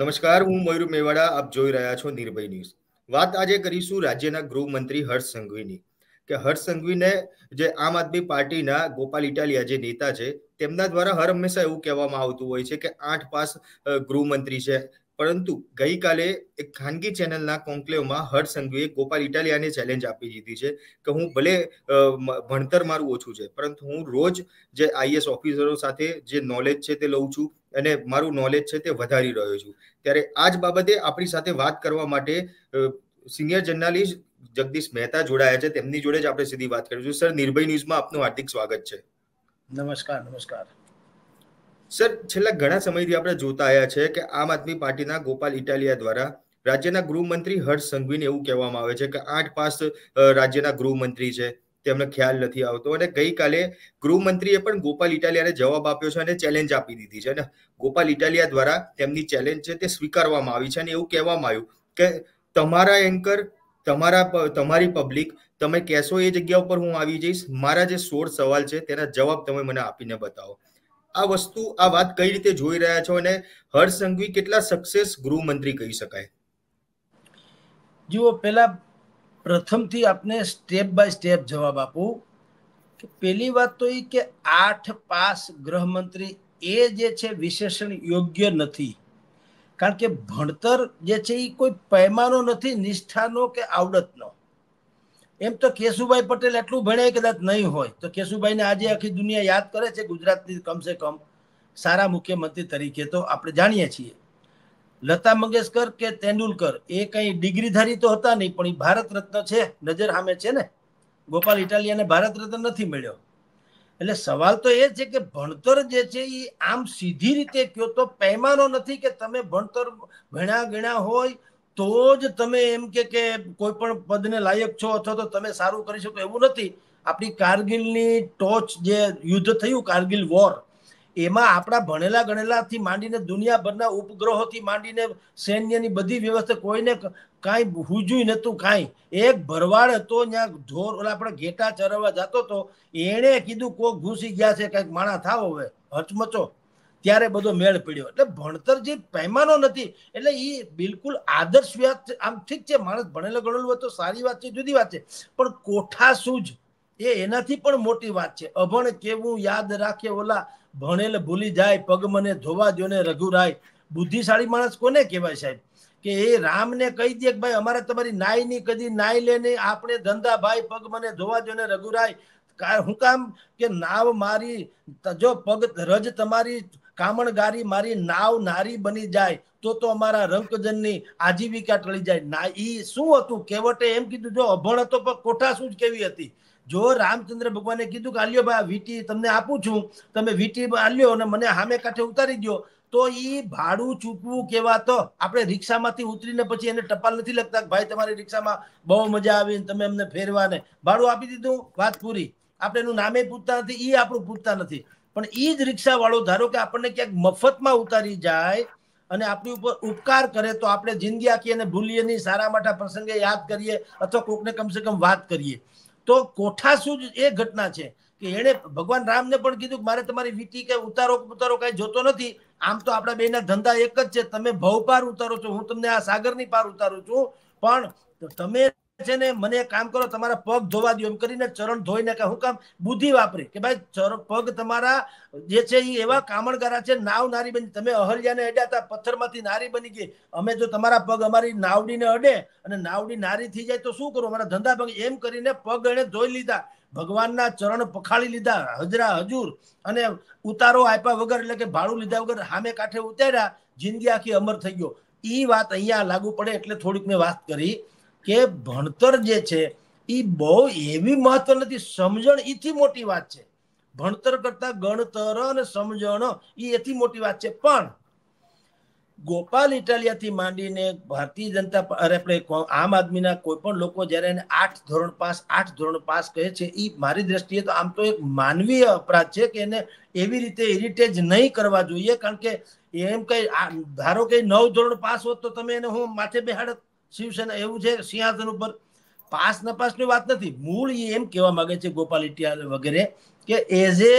નમસ્કાર હું મયુર મેવાડા આપ જોઈ રહ્યા છો નિર્ભય ન્યૂઝ વાત આજે કરીશું રાજ્યના ગૃહમંત્રી હર્ષ સંઘવીની કે હર્ષ સંઘવીને જે આમ આદમી પાર્ટીના ગોપાલ ઇટાલિયા જે નેતા છે તેમના દ્વારા હર હંમેશા એવું કહેવામાં આવતું હોય છે કે આઠ પાસ ગૃહમંત્રી છે પરંતુ ગઈકાલે એક ખાનગી ચેનલના કોન્કલેવમાં હર્ષ સંઘવીએ ગોપાલ ઇટાલિયાને ચેલેન્જ આપી દીધી છે કે હું ભલે ભણતર મારું ઓછું છે પરંતુ હું રોજ જે આઈએસ ઓફિસરો સાથે જે નોલેજ છે તે લઉં છું અને મારું નોલેજ છે તે વધારી રહ્યો છું ત્યારે આ જ બાબતે આપણી સાથે વાત કરવા માટે સિનિયર જર્નાલિસ્ટ જગદીશ મહેતા જોડાયા છે તેમની જોડે જ આપણે સીધી વાત કરીશું સર નિર્ભય ન્યૂઝમાં આપનું હાર્દિક સ્વાગત છે નમસ્કાર નમસ્કાર સર છેલ્લા ઘણા સમયથી આપણે જોતા આવ્યા છે કે આમ આદમી પાર્ટીના ગોપાલ ઇટાલિયા દ્વારા રાજ્યના ગૃહમંત્રી હર્ષ સંઘવીને એવું કહેવામાં આવે છે કે આઠ પાસ રાજ્યના ગૃહમંત્રી છે તેમને ખ્યાલ નથી આવતો અને ગઈકાલે ગૃહમંત્રીએ પણ ગોપાલ ઇટાલિયાને જવાબ આપ્યો છે અને ચેલેન્જ આપી દીધી છે અને ગોપાલ ઇટાલિયા દ્વારા તેમની ચેલેન્જ છે તે સ્વીકારવામાં આવી છે અને એવું કહેવામાં આવ્યું કે તમારા એન્કર તમારા તમારી પબ્લિક તમે કહેશો એ જગ્યા ઉપર હું આવી જઈશ મારા જે સોળ સવાલ છે તેના જવાબ તમે મને આપીને બતાવો આ વસ્તુ આ વાત કઈ રીતે જોઈ રહ્યા છો અને હર્ષ સંઘવી કેટલા સક્સેસ ગૃહમંત્રી કહી શકાય જુઓ પહેલા પ્રથમથી આપને સ્ટેપ બાય સ્ટેપ જવાબ આપું કે પહેલી વાત તો એ કે આઠ પાસ ગૃહમંત્રી એ જે છે વિશેષણ યોગ્ય નથી કારણ કે ભણતર જે છે એ કોઈ પૈમાનો નથી નિષ્ઠાનો કે આવડતનો એમ તો કેશુભાઈ પટેલ એટલું ભણે કદાચ નહીં હોય તો કેશુભાઈને આજે આખી દુનિયા યાદ કરે છે ગુજરાતની કમસે કમ સારા મુખ્યમંત્રી તરીકે તો આપણે જાણીએ છીએ લતા મંગેશકર કે તેંડુલકર એ કઈ ડિગ્રીધારી તો હતા નહીં પણ એ ભારત રત્ન છે નજર સામે છે ને ગોપાલ ઇટાલિયાને ભારત રત્ન નથી મળ્યો એટલે સવાલ તો એ છે કે ભણતર જે છે એ આમ સીધી રીતે કયો તો પેમાનો નથી કે તમે ભણતર ભણ્યા ગણ્યા હોય તો જ તમે એમ કે કે કોઈ પણ પદને લાયક છો અથવા તો તમે સારું કરી શકો એવું નથી આપણી કારગિલની ટોચ જે યુદ્ધ થયું કારગિલ વોર એમાં આપણા ભણેલા ગણેલાથી માંડીને દુનિયાભરના ઉપગ્રહોથી માંડીને સૈન્યની બધી વ્યવસ્થા કોઈને કાંઈ હુજુય નહોતું કાંઈ એક ભરવાડ હતો ત્યાં ઢોર ઓલા આપણે ઘેટા ચરવા જતો હતો એણે કીધું કોક ઘૂસી ગયા છે કંઈક માણા થાવ હવે હચમચો ત્યારે બધો મેળ પડ્યો એટલે ભણતર જે પહેમાનો નથી એટલે એ બિલકુલ આદર્શ વાત આમ ઠીક છે માણસ ભણેલો ગણેલું હોય તો સારી વાત છે જુદી વાત છે પણ કોઠા સૂજ એ એનાથી પણ મોટી વાત છે અભણ કેવું યાદ રાખે ઓલા ભણેલ ભૂલી જાય પગ મને ધોવા દો ને રઘુરાય બુદ્ધિશાળી માણસ કોને કહેવાય સાહેબ કે એ રામને કહી દે કે ભાઈ અમારે તમારી નાઈ ની કદી નાઈ લે નહીં આપણે ધંધા ભાઈ પગ મને ધોવા દો ને રઘુરાય હું કામ કે નાવ મારી જો પગ રજ તમારી કામણગારી મારી નાવ નારી બની જાય તો તો અમારા રંકજનની આજીવિકા ટળી જાય ના ઈ શું હતું કેવટે એમ કીધું જો અભણ હતો પણ કોઠા જ કેવી હતી જો રામચંદ્ર ભગવાને કીધું કે આલ્યો ભાઈ વીટી તમને આપું છું તમે વીટી આલ્યો અને મને સામે કાંઠે ઉતારી દો તો એ ભાડું ચૂકવું કેવા તો આપણે રિક્ષામાંથી ઉતરીને પછી એને ટપાલ નથી લગતા ભાઈ તમારી રિક્ષામાં બહુ મજા આવી તમે અમને ફેરવા ને ભાડું આપી દીધું વાત પૂરી આપણે એનું નામે પૂછતા નથી એ આપણું પૂછતા નથી પણ એ જ રિક્ષાવાળો ધારો કે આપણને ક્યાંક મફતમાં ઉતારી જાય અને આપણી ઉપર ઉપકાર કરે તો આપણે જિંદગી આખી અને ભૂલીએ નહીં સારા માઠા પ્રસંગે યાદ કરીએ અથવા કોકને કમસે કમ વાત કરીએ તો કોઠાસુ જ એ ઘટના છે કે એણે ભગવાન રામને પણ કીધું કે મારે તમારી વીટી કે ઉતારો ઉતારો કાંઈ જોતો નથી આમ તો આપણા બેના ધંધા એક જ છે તમે ભવ પાર ઉતારો છો હું તમને આ સાગરની પાર ઉતારું છું પણ તમે છે ને મને કામ કરો તમારા પગ ધોવા દો એમ કરીને ચરણ ધોઈને કે હું કામ બુદ્ધિ વાપરી કે ભાઈ પગ તમારા જે છે એ એવા કામણગારા છે નાવ નારી બની તમે અહલ્યાને અડ્યા હતા પથ્થરમાંથી નારી બની ગઈ અમે જો તમારા પગ અમારી નાવડીને અડે અને નાવડી નારી થઈ જાય તો શું કરું અમારા ધંધા પગ એમ કરીને પગ એને ધોઈ લીધા ભગવાનના ચરણ પખાળી લીધા હજરા હજુર અને ઉતારો આપ્યા વગર એટલે કે ભાડું લીધા વગર સામે કાંઠે ઉતાર્યા જિંદગી આખી અમર થઈ ગયો એ વાત અહીંયા લાગુ પડે એટલે થોડીક મેં વાત કરી કે ભણતર જે છે એ બહુ એવી મહત્વ નથી સમજણ એથી મોટી વાત છે ભણતર કરતા ગણતર અને સમજણ એ એથી મોટી વાત છે પણ ગોપાલ ઇટાલિયાથી માંડીને ભારતીય જનતા અરે આપણે આમ આદમીના કોઈ પણ લોકો જયારે એને આઠ ધોરણ પાસ આઠ ધોરણ પાસ કહે છે એ મારી દ્રષ્ટિએ તો આમ તો એક માનવીય અપરાધ છે કે એને એવી રીતે ઇરિટેજ નહીં કરવા જોઈએ કારણ કે એમ કઈ ધારો કે નવ ધોરણ પાસ હોત તો તમે એને હું માથે બેહાડત શિવસેના એવું છે સિંહાસન ઉપર પાસ નપાસની વાત નથી મૂળ એ એમ કહેવા માગે છે ગોપાલ ઇટિયા વગેરે કે એઝ એ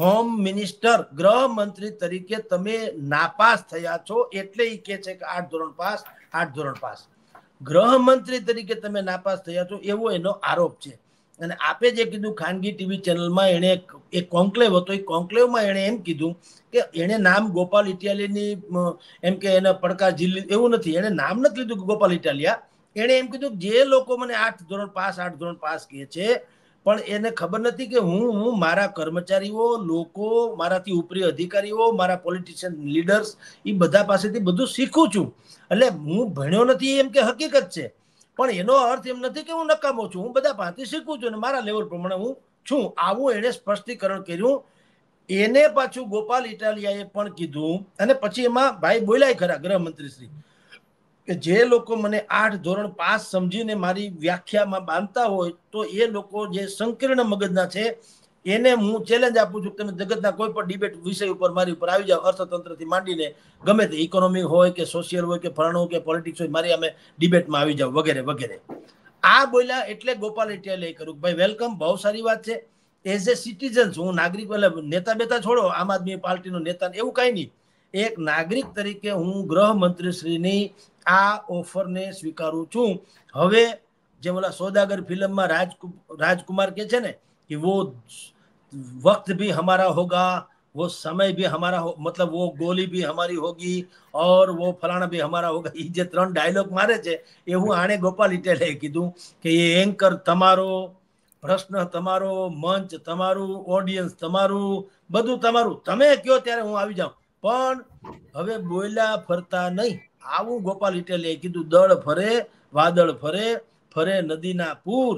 હોમ મિનિસ્ટર ગૃહમંત્રી તરીકે તમે નાપાસ થયા છો એટલે એ કહે છે કે આઠ ધોરણ પાસ આઠ ધોરણ પાસ ગૃહમંત્રી તરીકે તમે નાપાસ થયા છો એવો એનો આરોપ છે અને આપે જે કીધું ખાનગી ટીવી ચેનલમાં એણે એક કોન્ક્લેવ હતો એ કોન્કલેવમાં એણે એમ કીધું કે એણે નામ ગોપાલ ઇટાલિયાની એમ કે એને પડકાર જીલી એવું નથી એણે નામ નથી લીધું ગોપાલ ઇટાલિયા એણે એમ કીધું જે લોકો મને આઠ ધોરણ પાસ આઠ ધોરણ પાસ કહે છે પણ એને ખબર નથી કે હું હું મારા કર્મચારીઓ લોકો મારાથી ઉપરી અધિકારીઓ મારા પોલિટિશિયન લીડર્સ એ બધા પાસેથી બધું શીખું છું એટલે હું ભણ્યો નથી એમ કે હકીકત છે પણ એનો અર્થ એમ નથી કે હું નકામો છું હું બધા પાસેથી શીખું છું અને મારા લેવલ પ્રમાણે હું છું આવું એણે સ્પષ્ટીકરણ કર્યું એને પાછું ગોપાલ ઇટાલિયાએ પણ કીધું અને પછી એમાં ભાઈ બોલાય ખરા ગૃહમંત્રી શ્રી કે જે લોકો મને આઠ ધોરણ પાસ સમજીને મારી વ્યાખ્યામાં બાંધતા હોય તો એ લોકો જે સંકીર્ણ મગજના છે એને હું ચેલેન્જ આપું છું કે તમે જગતના કોઈ પણ ડિબેટ વિષય ઉપર મારી ઉપર આવી જાઓ અર્થતંત્રથી માંડીને ગમે તે ઇકોનોમી હોય કે સોશિયલ હોય કે ફલાણું હોય કે પોલિટિક્સ હોય મારી અમે ડિબેટમાં આવી જાઓ વગેરે વગેરે આ બોલ્યા એટલે ગોપાલ ઇટિયાલે કર્યું ભાઈ વેલકમ બહુ સારી વાત છે એઝ એ સિટીઝન્સ હું નાગરિક એટલે નેતા બેતા છોડો આમ આદમી પાર્ટીનો નેતા એવું કાંઈ નહીં એક નાગરિક તરીકે હું ગૃહમંત્રીશ્રીની આ ઓફરને સ્વીકારું છું હવે જે ઓલા સોદાગર ફિલ્મમાં રાજકુમાર કે છે ને કે વો वक्त भी हमारा होगा वो समय भी हमारा हो મતલબ વો ગોલી भी हमारी होगी और वो ફલાણા भी हमारा होगा એ જે ત્રણ ડાયલોગ મારે છે એ હું આણે ગોપાલ ઇટેલે કીધું કે એ એન્કર તમારો પ્રશ્ન તમારો મંચ તમારું ઓડિયન્સ તમારું બધું તમારું તમે કયો ત્યારે હું આવી જાઉં પણ હવે બોલ્યા ફરતા નહીં આવું ગોપાલ ઇટેલે કીધું દળ ફરે વાદળ ફરે ફરે નદીના પૂર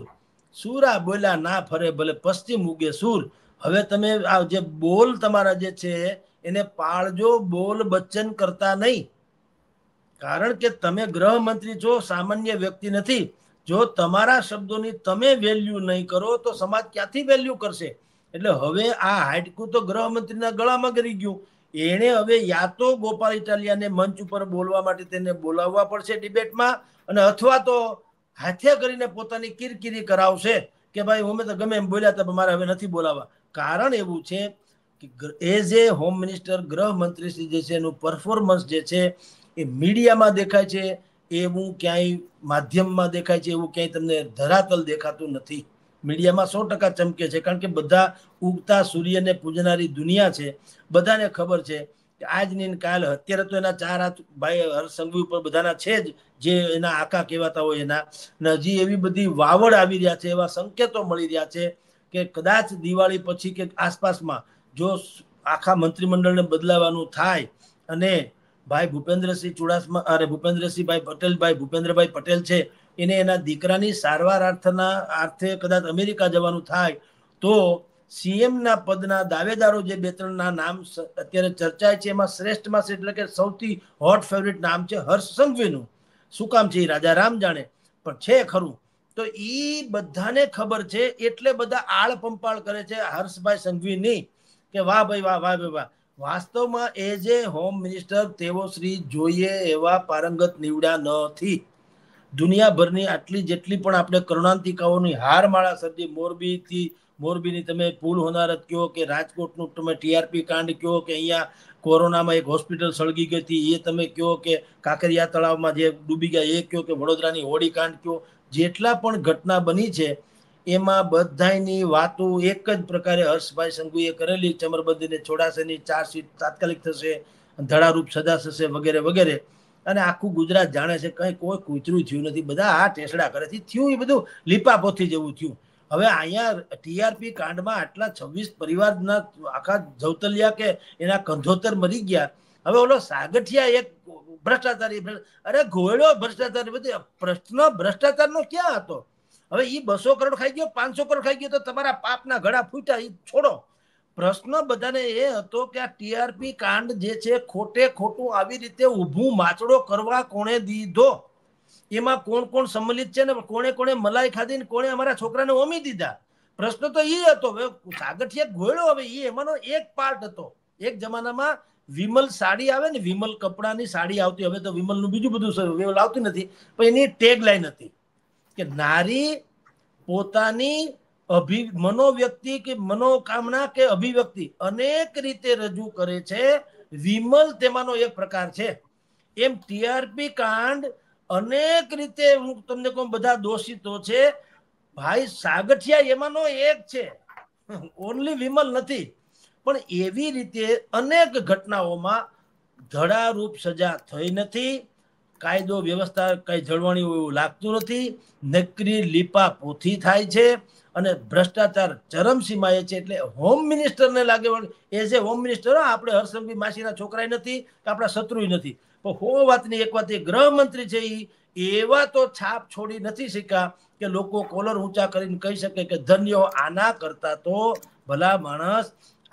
સુરા બોલ્યા ના ફરે ભલે પશ્ચિમ ઉગે સૂર હવે તમે આ જે બોલ તમારા જે છે એને પાળજો બોલ બચ્ચન કરતા નહીં કારણ કે તમે ગ્રહમંત્રી છો સામાન્ય વ્યક્તિ નથી જો તમારા શબ્દોની તમે વેલ્યુ નહીં કરો તો સમાજ ક્યાંથી વેલ્યુ કરશે એટલે હવે આ હાડકું તો ગૃહમંત્રીના ગળામાં ગરી ગયું એણે હવે યા તો ગોપાલ ઇટાલિયાને મંચ ઉપર બોલવા માટે તેને બોલાવવા પડશે ડિબેટમાં અને અથવા તો હાથે કરીને પોતાની કિરકિરી કરાવશે કે ભાઈ અમે તો ગમે એમ બોલ્યા હતા મારે હવે નથી બોલાવવા કારણ એવું છે કે એઝ એ હોમ મિનિસ્ટર ગૃહમંત્રી શ્રી જે છે એનું પરફોર્મન્સ જે છે એ મીડિયામાં દેખાય છે એવું ક્યાંય માધ્યમમાં દેખાય છે એવું ક્યાંય તમને ધરાતલ દેખાતું નથી મીડિયામાં સો ટકા ચમકે છે કારણ કે બધા ઉગતા સૂર્યને પૂજનારી દુનિયા છે બધાને ખબર છે કે આજની કાલ અત્યારે તો એના ચાર હાથ ભાઈ હરસંઘવી ઉપર બધાના છે જ જે એના આકા કહેવાતા હોય એના હજી એવી બધી વાવડ આવી રહ્યા છે એવા સંકેતો મળી રહ્યા છે કે કદાચ દિવાળી પછી કે આસપાસમાં જો આખા મંત્રીમંડળને બદલાવાનું થાય અને ભાઈ ભૂપેન્દ્રસિંહ ચુડાસમા અરે ભૂપેન્દ્રસિંહભાઈ પટેલભાઈ ભૂપેન્દ્રભાઈ પટેલ છે એને એના દીકરાની સારવાર અર્થના અર્થે કદાચ અમેરિકા જવાનું થાય તો સીએમના પદના દાવેદારો જે બે ત્રણના નામ અત્યારે ચર્ચાય છે એમાં શ્રેષ્ઠમાં છે એટલે કે સૌથી હોટ ફેવરિટ નામ છે હર્ષ સંઘવીનું શું કામ છે એ રાજા રામ જાણે પણ છે ખરું તો ઈ બધાને ખબર છે એટલે બધા આળ પંપાળ કરે છે હર્ષભાઈ સંઘવીની કે વાહ ભાઈ વાહ વાહ ભાઈ વાહ વાસ્તવમાં એ હોમ મિનિસ્ટર તેઓ શ્રી જોઈએ એવા પારંગત નીવડા નથી દુનિયાભરની આટલી જેટલી પણ આપણે કરુણાંતિકાઓની હારમાળા સર્જી થી મોરબીની તમે પુલ હોનારત કહો કે રાજકોટનું તમે ટીઆરપી કાંડ કહો કે અહીંયા કોરોનામાં એક હોસ્પિટલ સળગી ગઈ હતી એ તમે કહો કે કાંકરિયા તળાવમાં જે ડૂબી ગયા એ કહો કે વડોદરાની હોળી કાંડ કહો જેટલા પણ ઘટના બની છે એમાં બધાની વાતો એક જ પ્રકારે હર્ષભાઈ સંઘુએ કરેલી ચમરબંધીને છોડાશેની ચાર્જશીટ તાત્કાલિક થશે ધડારૂપ સજા થશે વગેરે વગેરે અને આખું ગુજરાત જાણે છે કંઈ કોઈ કૂતરું થયું નથી બધા આ ટેસડા કરે છે થયું એ બધું લીપાપોથી જેવું થયું હવે અહીંયા ટીઆરપી કાંડમાં આટલા છવ્વીસ પરિવારના આખા જવતલિયા કે એના કંધોતર મરી ગયા હવે ઓલો સાગઠિયા એક ભ્રષ્ટાચારી અરે ઘોડ્યો ભ્રષ્ટાચાર બધું પ્રશ્ન ભ્રષ્ટાચારનો ક્યાં હતો હવે એ બસો કરોડ ખાઈ ગયો પાંચસો કરોડ ખાઈ ગયો તો તમારા પાપના ઘડા ફૂટ્યા એ છોડો પ્રશ્ન બધાને એ હતો કે આ ટીઆરપી કાંડ જે છે ખોટે ખોટું આવી રીતે ઊભું માચડો કરવા કોણે દીધો એમાં કોણ કોણ સંમલિત છે ને કોણે કોણે મલાઈ ખાધી ને કોણે અમારા છોકરાને ઓમી દીધા પ્રશ્ન તો એ હતો હવે સાગઠિયા ગોળ્યો હવે એ એમાંનો એક પાર્ટ હતો એક જમાનામાં વિમલ સાડી આવે ને વિમલ કપડાની સાડી આવતી હવે તો વિમલનું બીજું બધું વિમલ આવતી નથી પણ એની ટેગ લાઈન હતી કે નારી પોતાની અભિ મનોવ્યક્તિ કે મનોકામના કે અભિવ્યક્તિ અનેક રીતે રજૂ કરે છે વિમલ તેમાંનો એક પ્રકાર છે એમ ટીઆરપી કાંડ અનેક રીતે હું તમને કહું બધા દોષિતો છે ભાઈ સાગઠિયા એમાંનો એક છે ઓનલી વિમલ નથી પણ એવી રીતે અનેક ઘટનાઓમાં ધડારૂપ સજા થઈ નથી કાયદો વ્યવસ્થા કઈ જળવાણી એવું લાગતું નથી નકરી લીપા પોથી થાય છે અને ભ્રષ્ટાચાર ચરમસીમાએ છે એટલે હોમ મિનિસ્ટરને લાગે એઝ એ હોમ મિનિસ્ટર આપણે હર્ષમભાઈ માસીના છોકરાય નથી કે આપણા શત્રુ નથી પણ હો વાતની એક વાત એ ગૃહમંત્રી છે એ એવા તો છાપ છોડી નથી શીખ્યા કે લોકો કોલર ઊંચા કરીને કહી શકે કે ધન્યો આના કરતા તો ભલા માણસ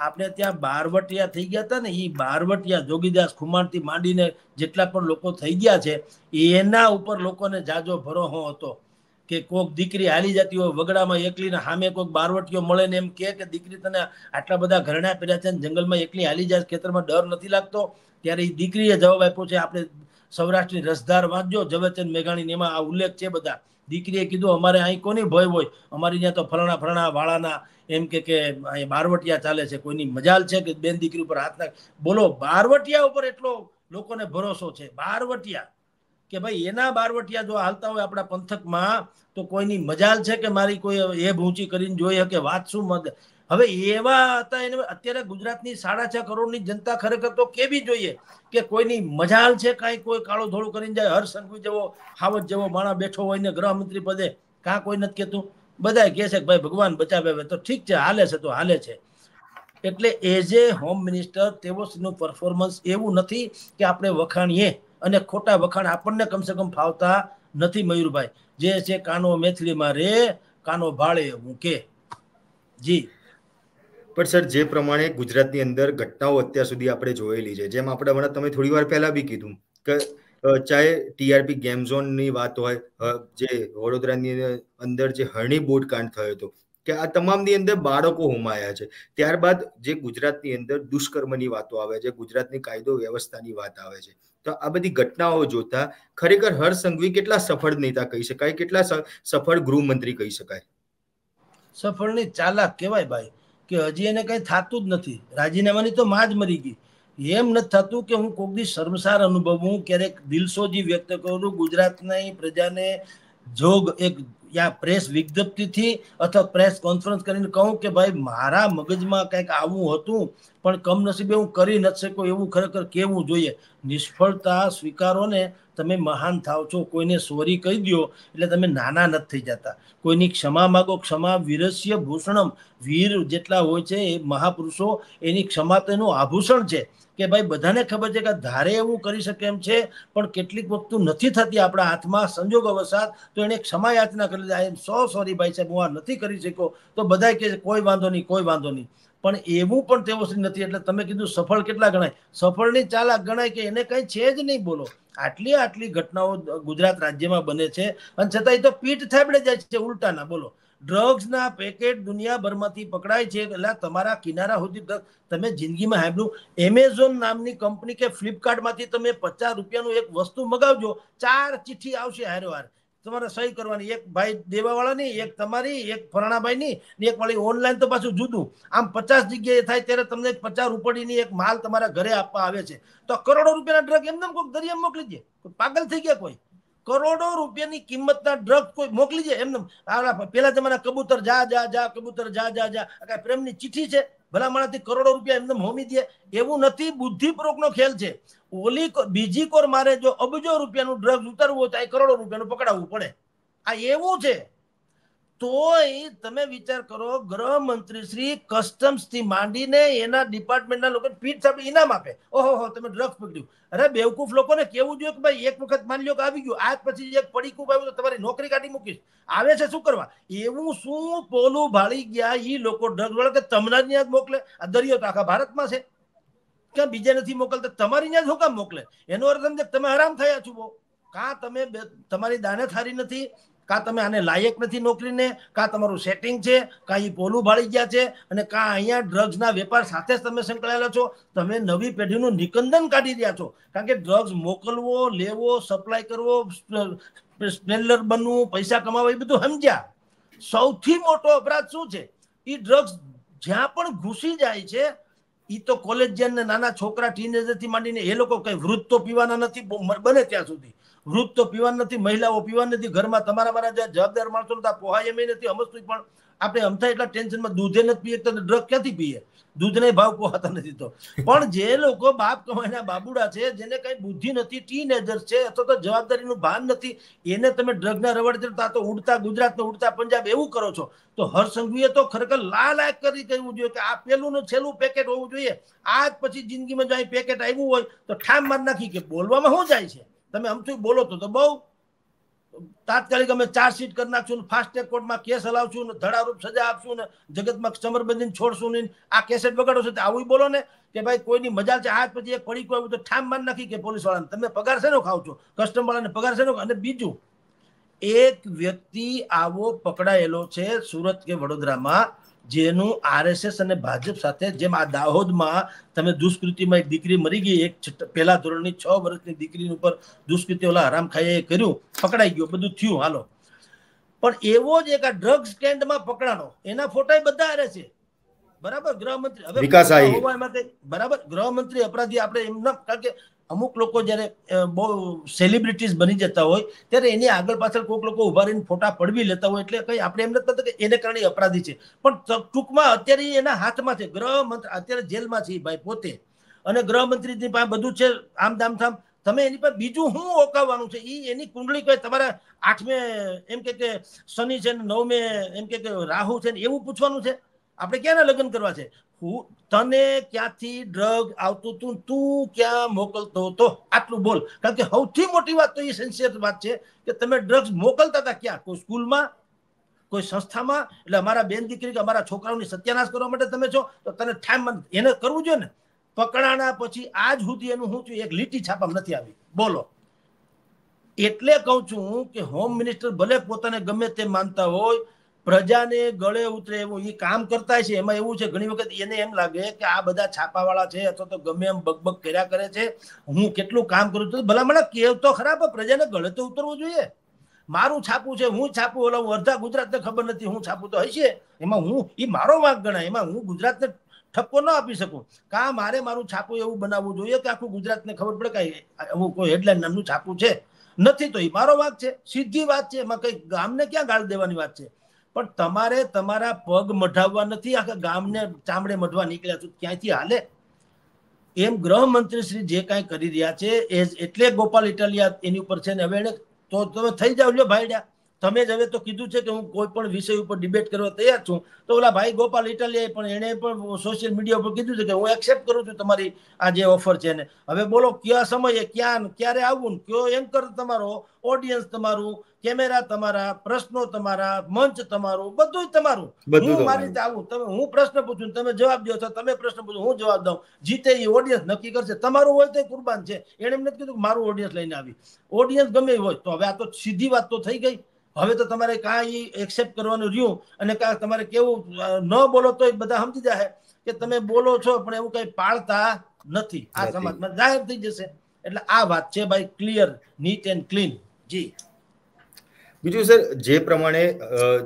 આપણે ત્યાં બારવટિયા થઈ ગયા હતા ને એ બારવટિયા જોગીદાસ ખુમારથી માંડીને જેટલા પણ લોકો થઈ ગયા છે એના ઉપર લોકોને જાજો ભરોહો હતો કે કોઈક દીકરી હાલી જતી હોય વગડામાં એકલીને સામે કોઈક બારવટીઓ મળે ને એમ કે દીકરી તને આટલા બધા ઘરણા પહેર્યા છે ને જંગલમાં એકલી હાલી જાય ખેતરમાં ડર નથી લાગતો ત્યારે એ દીકરીએ જવાબ આપ્યો છે આપણે સૌરાષ્ટ્રની રસધાર વાંચજો ઝવેરચંદ મેઘાણીને એમાં આ ઉલ્લેખ છે બધા દીકરીએ કીધું અમારે અહીં કોની ભય હોય અમારી ત્યાં તો ફલાણા ફલાણા વાળાના એમ કે કે અહીં બારવટિયા ચાલે છે કોઈની મજાલ છે કે બેન દીકરી ઉપર હાથ નાખ બોલો બારવટિયા ઉપર એટલો લોકોને ભરોસો છે બારવટિયા કે ભાઈ એના બારવટિયા જો હાલતા હોય આપણા પંથકમાં તો કોઈની મજાલ છે કે મારી કોઈ હેબ ઊંચી કરીને જોઈએ કે વાત શું મત હવે એવા હતા એને અત્યારે ગુજરાતની સાડા છ કરોડની જનતા ખરેખર તો કેવી જોઈએ કે કોઈની મજાલ છે કાંઈ કોઈ કાળો ધોળું કરીને જાય હર્ષ સંઘવી જેવો હાવત જેવો માણા બેઠો હોય ને ગૃહમંત્રી પદે કાં કોઈ નથી કહેતું બધા કહે છે કે ભાઈ ભગવાન બચાવે હવે તો ઠીક છે હાલે છે તો હાલે છે એટલે એઝ એ હોમ મિનિસ્ટર તેઓનું પરફોર્મન્સ એવું નથી કે આપણે વખાણીએ અને ખોટા વખાણ આપણને કમસે કમ ફાવતા નથી મયુરભાઈ જે છે કાનો મેથલીમાં રે કાનો ભાળે હું કે જી પણ સર જે પ્રમાણે ગુજરાતની અંદર ઘટનાઓ અત્યાર સુધી આપણે જોયેલી છે જેમ આપણે હમણાં તમે થોડી વાર પહેલા બી કીધું કે ચાહે ટીઆરપી ગેમ ઝોન ની વાત હોય જે વડોદરાની અંદર જે હરણી બોટ કાંડ થયો હતો કે આ તમામની અંદર બાળકો હોમાયા છે ત્યારબાદ જે ગુજરાતની અંદર દુષ્કર્મની વાતો આવે છે ગુજરાતની કાયદો વ્યવસ્થાની વાત આવે છે તો આ બધી ઘટનાઓ જોતા ખરેખર હર સંઘવી કેટલા સફળ નેતા કહી શકાય કેટલા સફળ ગૃહમંત્રી કહી શકાય સફળ ની ચાલાક કહેવાય ભાઈ કે હજી એને કંઈ થતું જ નથી રાજીનામાની તો માં જ મરી ગઈ એમ નથી થતું કે હું કોક દી શર્મસાર અનુભવું ક્યારેક દિલસોજી વ્યક્ત કરું ગુજરાતની પ્રજાને જોગ એક યા પ્રેસ વિજ્ઞપ્તિથી અથવા પ્રેસ કોન્ફરન્સ કરીને કહું કે ભાઈ મારા મગજમાં કંઈક આવું હતું પણ કમનસીબે હું કરી નથી શકું એવું ખરેખર કહેવું જોઈએ નિષ્ફળતા સ્વીકારો ને તમે મહાન થાવ છો કોઈને સોરી કહી દો એટલે તમે નાના નથી થઈ જતા કોઈની ક્ષમા માગો ક્ષમા વીરસ્ય ભૂષણમ વીર જેટલા હોય છે એ મહાપુરુષો એની ક્ષમા તેનું આભૂષણ છે કે ભાઈ બધાને ખબર છે કે ધારે એવું કરી શકે એમ છે પણ કેટલીક વસ્તુ નથી થતી આપણા હાથમાં સંજોગ અવસાદ તો એણે ક્ષમા યાચના કરી આઈ એમ સો સોરી ભાઈ સાહેબ હું આ નથી કરી શક્યો તો બધા કે કોઈ વાંધો નહીં કોઈ વાંધો નહીં પણ એવું પણ તેઓ શ્રી નથી એટલે તમે કીધું સફળ કેટલા ગણાય સફળની ચાલાક ગણાય કે એને કંઈ છે જ નહીં બોલો આટલી આટલી ઘટનાઓ ગુજરાત રાજ્યમાં બને છે અને છતાં એ તો પીઠ થાબડે જાય છે ઉલટાના બોલો ડ્રગ્સના પેકેટ દુનિયાભરમાંથી પકડાય છે એટલે તમારા કિનારા સુધી તમે જિંદગીમાં સાંભળ્યું એમેઝોન નામની કંપની કે ફ્લિપકાર્ટમાંથી તમે પચાસ રૂપિયાનું એક વસ્તુ મગાવજો ચાર ચિઠ્ઠી આવશે હારોહાર તમારે સહી કરવાની એક ભાઈ દેવાવાળાની એક તમારી એક ફરણાભાઈની ને એક વાળી ઓનલાઈન તો પાછું જુદું આમ પચાસ જગ્યાએ થાય ત્યારે તમને પચાસ રૂપિયાની એક માલ તમારા ઘરે આપવા આવે છે તો કરોડો રૂપિયાના ડ્રગ એમને કોઈ દરિયા મોકલી દે પાગલ થઈ ગયા કોઈ કરોડો રૂપિયાની કિંમતના ડ્રગ કોઈ મોકલી જાય એમને પેલા જમાના કબૂતર જા જા જા કબૂતર જા જા જા આ પ્રેમની ચિઠ્ઠી છે ભલામણાથી કરોડો રૂપિયા એમને હોમી દે એવું નથી બુદ્ધિપૂર્વક નો ખેલ છે ઓલી બીજી કોર મારે જો અબજો રૂપિયાનું ડ્રગ ઉતારવું હોય તો કરોડો રૂપિયાનું પકડાવવું પડે આ એવું છે તોય તમે વિચાર કરો ગૃહમંત્રી શ્રી કસ્ટમ્સ થી માંડીને એના ડિપાર્ટમેન્ટના લોકો પીઠ સાહેબ ઇનામ આપે ઓહો હો તમે ડ્રગ પકડ્યું અરે બેવકૂફ લોકોને કેવું જોઈએ કે ભાઈ એક વખત માની લો કે આવી ગયું આજ પછી એક પડીકૂપ આવ્યું તો તમારી નોકરી કાઢી મૂકીશ આવે છે શું કરવા એવું શું પોલું ભાળી ગયા એ લોકો ડ્રગ વાળા કે તમને જ મોકલે આ દરિયો તો આખા ભારતમાં છે કેમ બીજે નથી મોકલતા તમારી ત્યાં જ કામ મોકલે એનો અર્થ સમજે તમે હરામ થયા છો કા તમે તમારી દાને થારી નથી કા તમે આને લાયક નથી નોકરીને કા તમારું સેટિંગ છે કા એ પોલું ભાળી ગયા છે અને કા અહીંયા ડ્રગ્સના વેપાર સાથે જ તમે સંકળાયેલા છો તમે નવી પેઢીનું નિકંદન કાઢી રહ્યા છો કારણ કે ડ્રગ્સ મોકલવો લેવો સપ્લાય કરવો સ્પેલર બનવું પૈસા કમાવા એ બધું સમજ્યા સૌથી મોટો અપરાધ શું છે એ ડ્રગ્સ જ્યાં પણ ઘૂસી જાય છે ઈ તો કોલેજિયન ને નાના છોકરા ટીનેજર થી માંડીને એ લોકો કઈ વૃદ્ધ તો પીવાના નથી બને ત્યાં સુધી વૃદ્ધ તો પીવાના નથી મહિલાઓ પીવા નથી ઘરમાં તમારા મારા જવાબદાર માણસો પોહાય એમ નથી સમજતું પણ આપણે હમતા એટલા ટેન્શનમાં દૂધે નથી પીએ તો ડ્રગ ક્યાંથી પીએ દૂધને ભાવ કોહાતા નથી તો પણ જે લોકો બાપ કમાયના બાબુડા છે જેને કઈ બુદ્ધિ નથી ટીનેજર છે અથવા તો જવાબદારીનું ભાન નથી એને તમે ડ્રગના રવડ જતા તો ઉડતા ગુજરાતને ઉડતા પંજાબ એવું કરો છો તો હરસંઘવીએ તો ખરેખર લાલાયક કરી કહેવું જોઈએ કે આ પેલું ને છેલ્લું પેકેટ હોવું જોઈએ આજ પછી જિંદગીમાં જો અહીં પેકેટ આવ્યું હોય તો ઠામ માર નાખી કે બોલવામાં શું જાય છે તમે અમથું બોલો તો બહુ તાત્કાલિક અમે ચાર્જશીટ કરી નાખશું ફાસ્ટ ટ્રેક કોર્ટમાં કેસ હલાવશું ને ધડારૂપ સજા આપશું ને જગતમાં સમરબંધીને છોડશું નહીં આ કેસેટ બગાડો છો આવું બોલો ને કે ભાઈ કોઈની મજા છે આજ પછી એક પડી કોઈ તો ઠામ માન નાખી કે પોલીસ વાળાને તમે પગાર શેનો ખાવ છો કસ્ટમ વાળાને પગાર શેનો અને બીજું એક વ્યક્તિ આવો પકડાયેલો છે સુરત કે વડોદરામાં જેનું આરએસએસ અને ભાજપ સાથે જેમ આ દાહોદમાં તમે દુષ્કૃતિમાં એક દીકરી મરી ગઈ એક પહેલા ધોરણની છ વર્ષની દીકરી ઉપર દુષ્કૃતિ ઓલા હરામ ખાઈએ કર્યું પકડાઈ ગયો બધું થયું હાલો પણ એવો જ એક આ ડ્રગ સ્ટેન્ડમાં પકડાનો એના ફોટા બધા આરે છે બરાબર ગૃહમંત્રી હવે બરાબર ગૃહમંત્રી અપરાધી આપણે એમ ના કારણ કે અમુક લોકો જ્યારે બહુ સેલિબ્રિટીઝ બની જતા હોય ત્યારે એની આગળ પાછળ કોઈક લોકો ઉભા રહીને ફોટા પડવી લેતા હોય એટલે કંઈ આપણે એમ નથી કે એને કારણે અપરાધી છે પણ ટૂંકમાં અત્યારે એના હાથમાં છે ગૃહમંત્રી અત્યારે જેલમાં છે ભાઈ પોતે અને ગૃહમંત્રીની પાસે બધું છે આમ દામ થામ તમે એની પાસે બીજું શું ઓકાવવાનું છે એ એની કુંડળી કોઈ તમારા આઠમે એમ કે શનિ છે ને નવમે એમ કે રાહુ છે ને એવું પૂછવાનું છે આપણે ક્યાંના લગ્ન કરવા છે હું તને ક્યાંથી ડ્રગ આવતું તું તું ક્યાં મોકલતો હતો આટલું બોલ કારણ કે સૌથી મોટી વાત તો એ સેન્સિયર વાત છે કે તમે ડ્રગ્સ મોકલતા હતા ક્યાં કોઈ સ્કૂલમાં કોઈ સંસ્થામાં એટલે અમારા બેન દીકરી કે અમારા છોકરાઓની સત્યાનાશ કરવા માટે તમે છો તો તને ઠામ એને કરવું જોઈએ ને પકડાણા પછી આજ સુધી એનું હું છું એક લીટી છાપામ નથી આવી બોલો એટલે કહું છું કે હોમ મિનિસ્ટર ભલે પોતાને ગમે તે માનતા હોય પ્રજાને ગળે ઉતરે એવું એ કામ કરતા છે એમાં એવું છે ઘણી વખત એને એમ લાગે કે આ બધા છાપાવાળા છે અથવા તો ગમે એમ બગબગ કર્યા કરે છે હું કેટલું કામ કરું છું ભલા મને કેવ તો ખરાબ પ્રજાને ગળે તો ઉતરવું જોઈએ મારું છાપું છે હું છાપું ઓલા હું અડધા ગુજરાતને ખબર નથી હું છાપું તો હશે એમાં હું એ મારો વાંક ગણાય એમાં હું ગુજરાતને ઠપકો ન આપી શકું કા મારે મારું છાપું એવું બનાવવું જોઈએ કે આખું ગુજરાતને ખબર પડે કે હું કોઈ હેડલાઇન નામનું છાપું છે નથી તો એ મારો વાંક છે સીધી વાત છે એમાં કઈ ગામને ક્યાં ગાળ દેવાની વાત છે પણ તમારે તમારા પગ મઢાવવા નથી આખા ગામને ચામડે મઢવા નીકળ્યા છો ક્યાંથી હાલે એમ ગૃહમંત્રી શ્રી જે કાંઈ કરી રહ્યા છે એ એટલે ગોપાલ ઇટાલિયા એની ઉપર છે ને હવે એને તો તમે થઈ જાવ લ્યો ભાઈડ્યા તમે જ હવે તો કીધું છે કે હું કોઈ પણ વિષય ઉપર ડિબેટ કરવા તૈયાર છું તો ઓલા ભાઈ ગોપાલ ઇટાલિયાએ પણ એણે પણ સોશિયલ મીડિયા ઉપર કીધું છે કે હું એક્સેપ્ટ કરું છું તમારી આ જે ઓફર છે ને હવે બોલો કયા સમયે ક્યાં ક્યારે આવવું કયો એન્કર તમારો ઓડિયન્સ તમારું કેમેરા તમારા પ્રશ્નો તમારા મંચ તમારું બધું તમારું હું મારી રીતે આવું તમે હું પ્રશ્ન પૂછું તમે જવાબ દો છો તમે પ્રશ્ન પૂછો હું જવાબ દઉં જીતે એ ઓડિયન્સ નક્કી કરશે તમારું હોય તો કુરબાન છે એણે એમ નથી કીધું મારું ઓડિયન્સ લઈને આવી ઓડિયન્સ ગમે હોય તો હવે આ તો સીધી વાત તો થઈ ગઈ હવે તો તમારે કાંઈ એક્સેપ્ટ કરવાનું રહ્યું અને કા તમારે કેવું ન બોલો તો બધા સમજી જાય કે તમે બોલો છો પણ એવું કઈ પાળતા નથી આ સમાજમાં જાહેર થઈ જશે એટલે આ વાત છે ભાઈ ક્લિયર નીટ એન્ડ ક્લીન જી બીજું સર જે પ્રમાણે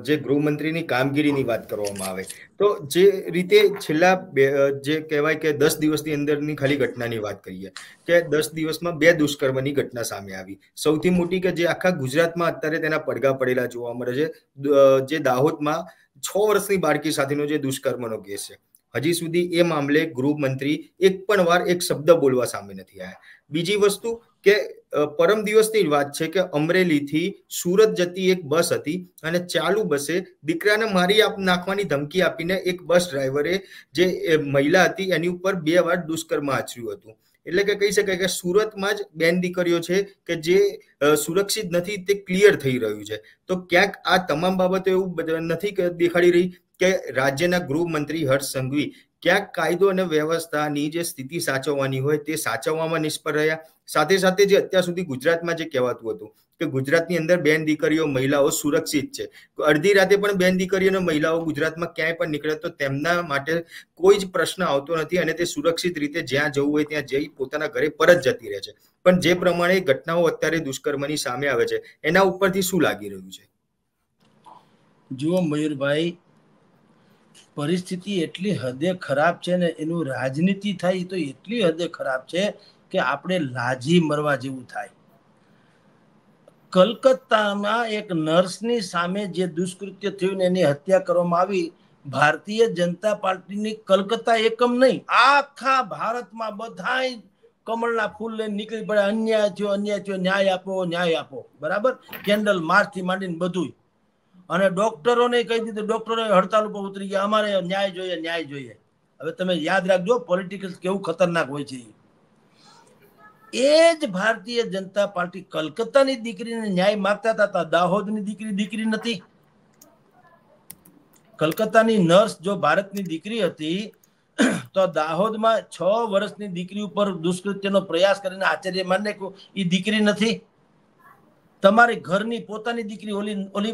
જે ગૃહમંત્રીની કામગીરીની વાત કરવામાં આવે તો જે રીતે છેલ્લા બે જે કહેવાય કે દસ દિવસની અંદરની ખાલી ઘટનાની વાત કરીએ કે દસ દિવસમાં બે દુષ્કર્મની ઘટના સામે આવી સૌથી મોટી કે જે આખા ગુજરાતમાં અત્યારે તેના પડઘા પડેલા જોવા મળે છે જે દાહોદમાં છ વર્ષની બાળકી સાથેનો જે દુષ્કર્મનો કેસ છે હજી સુધી એ મામલે ગૃહમંત્રી એક પણ વાર એક શબ્દ બોલવા સામે નથી આવ્યા બીજી વસ્તુ કે પરમ દિવસની વાત છે કે અમરેલીથી સુરત જતી એક બસ હતી અને ચાલુ બસે દીકરાને મારી આપ નાખવાની ધમકી આપીને એક બસ ડ્રાઈવરે જે મહિલા હતી એની ઉપર બે વાર દુષ્કર્મ આચર્યું હતું એટલે કે કહી શકાય કે સુરતમાં જ બેન દીકરીઓ છે કે જે સુરક્ષિત નથી તે ક્લિયર થઈ રહ્યું છે તો ક્યાંક આ તમામ બાબતો એવું નથી દેખાડી રહી કે રાજ્યના ગૃહમંત્રી હર્ષ સંઘવી ક્યાંક કાયદો અને વ્યવસ્થાની જે સ્થિતિ સાચવવાની હોય તે સાચવવામાં નિષ્ફળ રહ્યા સાથે સાથે જે અત્યાર સુધી ગુજરાતમાં જે કહેવાતું હતું કે ગુજરાતની અંદર બેન દીકરીઓ મહિલાઓ સુરક્ષિત છે અડધી રાતે પણ બેન દીકરીઓ અને મહિલાઓ ગુજરાતમાં ક્યાંય પણ નીકળે તો તેમના માટે કોઈ જ પ્રશ્ન આવતો નથી અને તે સુરક્ષિત રીતે જ્યાં જવું હોય ત્યાં જઈ પોતાના ઘરે પરત જતી રહે છે પણ જે પ્રમાણે ઘટનાઓ અત્યારે દુષ્કર્મની સામે આવે છે એના ઉપરથી શું લાગી રહ્યું છે જુઓ મયુરભાઈ પરિસ્થિતિ એટલી હદે ખરાબ છે ને એનું રાજનીતિ થાય તો એટલી હદે ખરાબ છે કે આપણે લાજી મરવા જેવું થાય કલકત્તામાં એક નર્સની સામે જે દુષ્કૃત્ય થયું ને એની હત્યા કરવામાં આવી ભારતીય જનતા પાર્ટીની કલકત્તા એકમ નહીં આખા ભારતમાં બધા કમળના ફૂલ લઈને નીકળી પડે અન્યાય થયો અન્યાય થયો ન્યાય આપો ન્યાય આપો બરાબર કેન્ડલ માર્ચથી માંડીને બધું અને ડોક્ટરોને કહી દીધું ડોક્ટરો હડતાલ ઉપર ઉતરી ગયા અમારે ન્યાય જોઈએ ન્યાય જોઈએ હવે તમે યાદ રાખજો પોલિટિકલ કેવું ખતરનાક હોય છે એ જ ભારતીય જનતા પાર્ટી કલકત્તાની દીકરીને ન્યાય માગતા હતા દાહોદની દીકરી દીકરી નથી કલકત્તાની નર્સ જો ભારતની દીકરી હતી તો દાહોદમાં છ વર્ષની દીકરી ઉપર દુષ્કૃત્યનો પ્રયાસ કરીને આચાર્ય માને એ દીકરી નથી તમારી ઘરની પોતાની દીકરી ઓલી ઓલી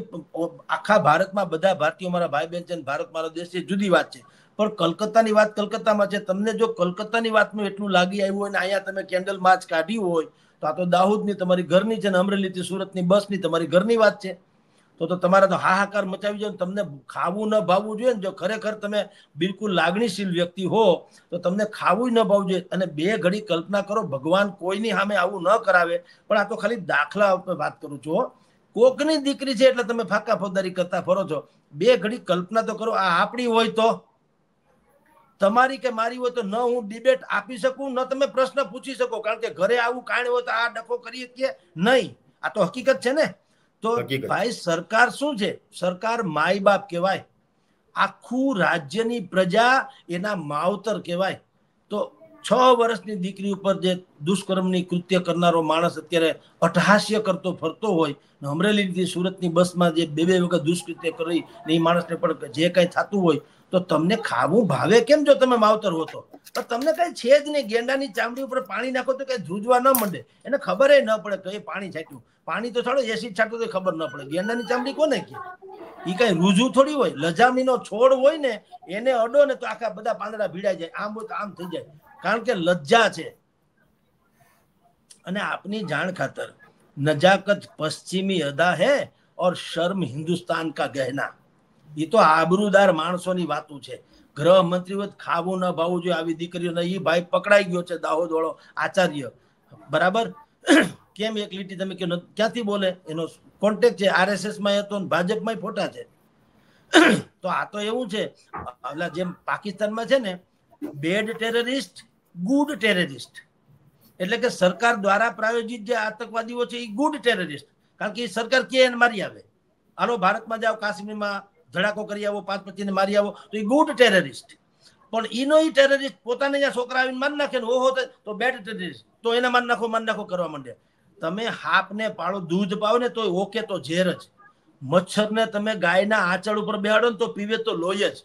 આખા ભારતમાં બધા ભારતીયો મારા ભાઈ બહેન છે ભારત મારો દેશ છે જુદી વાત છે પણ કલકત્તાની વાત કલકત્તામાં છે તમને જો કલકત્તાની વાતનું એટલું લાગી આવ્યું હોય ને અહીંયા તમે કેન્ડલ માર્ચ કાઢ્યું હોય તો આ તો દાહોદની તમારી ઘરની છે ને અમરેલીથી સુરતની બસની તમારી ઘરની વાત છે તો તો તમારે તો હાહાકાર મચાવી જોઈએ તમને ખાવું ન ભાવવું જોઈએ ને જો ખરેખર તમે બિલકુલ લાગણીશીલ વ્યક્તિ હો તો તમને ખાવું ન ભાવવું જોઈએ અને બે ઘડી કલ્પના કરો ભગવાન કોઈની સામે આવું ન કરાવે પણ આ તો ખાલી દાખલા વાત કરું છું કોકની દીકરી છે એટલે તમે ફાકા ફોદારી કરતા ફરો છો બે ઘડી કલ્પના તો કરો આ આપણી હોય તો તમારી કે મારી હોય તો ન હું ડિબેટ આપી શકું ન તમે પ્રશ્ન પૂછી શકો કારણ કે ઘરે આવું કાંડ હોય તો આ ડખો કરી શકીએ નહીં આ તો હકીકત છે ને તો ભાઈ સરકાર શું છે સરકાર માય બાપ કહેવાય આખું રાજ્યની પ્રજા એના માવતર કહેવાય તો છ વર્ષની દીકરી ઉપર જે દુષ્કર્મની કૃત્ય કરનારો માણસ અત્યારે અટહાસ્ય કરતો ફરતો હોય ને અમરેલીની સુરતની બસમાં જે બે બે વખત દુષ્કૃત્ય કરી ને એ માણસને પણ જે કાંઈ થતું હોય તો તમને ખાવું ભાવે કેમ જો તમે માવતર હો તો તમને કઈ છે જ નહીં ગેંડાની ચામડી ઉપર પાણી નાખો તો કઈ ધ્રુજવા ન મંડે એને ખબર ન પડે કે પાણી છાંટ્યું પાણી તો થોડો એસિડ છાંટો તો ખબર ન પડે ગેંડાની ચામડી કોને કે એ કઈ રૂજુ થોડી હોય લજામીનો છોડ હોય ને એને અડો ને તો આખા બધા પાંદડા ભીડાઈ જાય આમ હોય તો આમ થઈ જાય કારણ કે લજ્જા છે અને આપની જાણ ખાતર નજાકત પશ્ચિમી અદા હે ઓર શર્મ હિન્દુસ્તાન કા ગહેના એ તો આબરૂદાર માણસોની વાતો છે ગ્રહ મંત્રી હોય ખાવું ન ભાવવું જોઈએ આવી ને એ ભાઈ પકડાઈ ગયો છે દાહોદ વાળો આચાર્ય બરાબર કેમ એક લીટી તમે કહો ક્યાંથી બોલે એનો કોન્ટેક્ટ છે આરએસએસમાં હતો ને ભાજપમાં ફોટા છે તો આ તો એવું છે એટલે જેમ પાકિસ્તાનમાં છે ને બેડ ટેરરિસ્ટ ગુડ ટેરરિસ્ટ એટલે કે સરકાર દ્વારા પ્રાયોજિત જે આતંકવાદીઓ છે એ ગુડ ટેરરિસ્ટ કારણ કે એ સરકાર કે એને મારી આવે હાલો ભારતમાં જાઓ કાશ્મીરમાં ધડાકો કરી આવો પાંચ પચીને મારી આવો તો એ ગુડ ટેરરિસ્ટ પણ એનો એ ટેરરિસ્ટ પોતાને જ્યાં છોકરા આવીને માન નાખે ને ઓહો તો બેડ ટેરરિસ્ટ તો એને માન નાખો માન નાખો કરવા માંડે તમે હાપને પાડો દૂધ પાવો ને તો ઓકે તો ઝેર જ મચ્છરને તમે ગાયના આંચળ ઉપર બેહાડો ને તો પીવે તો લોહી જ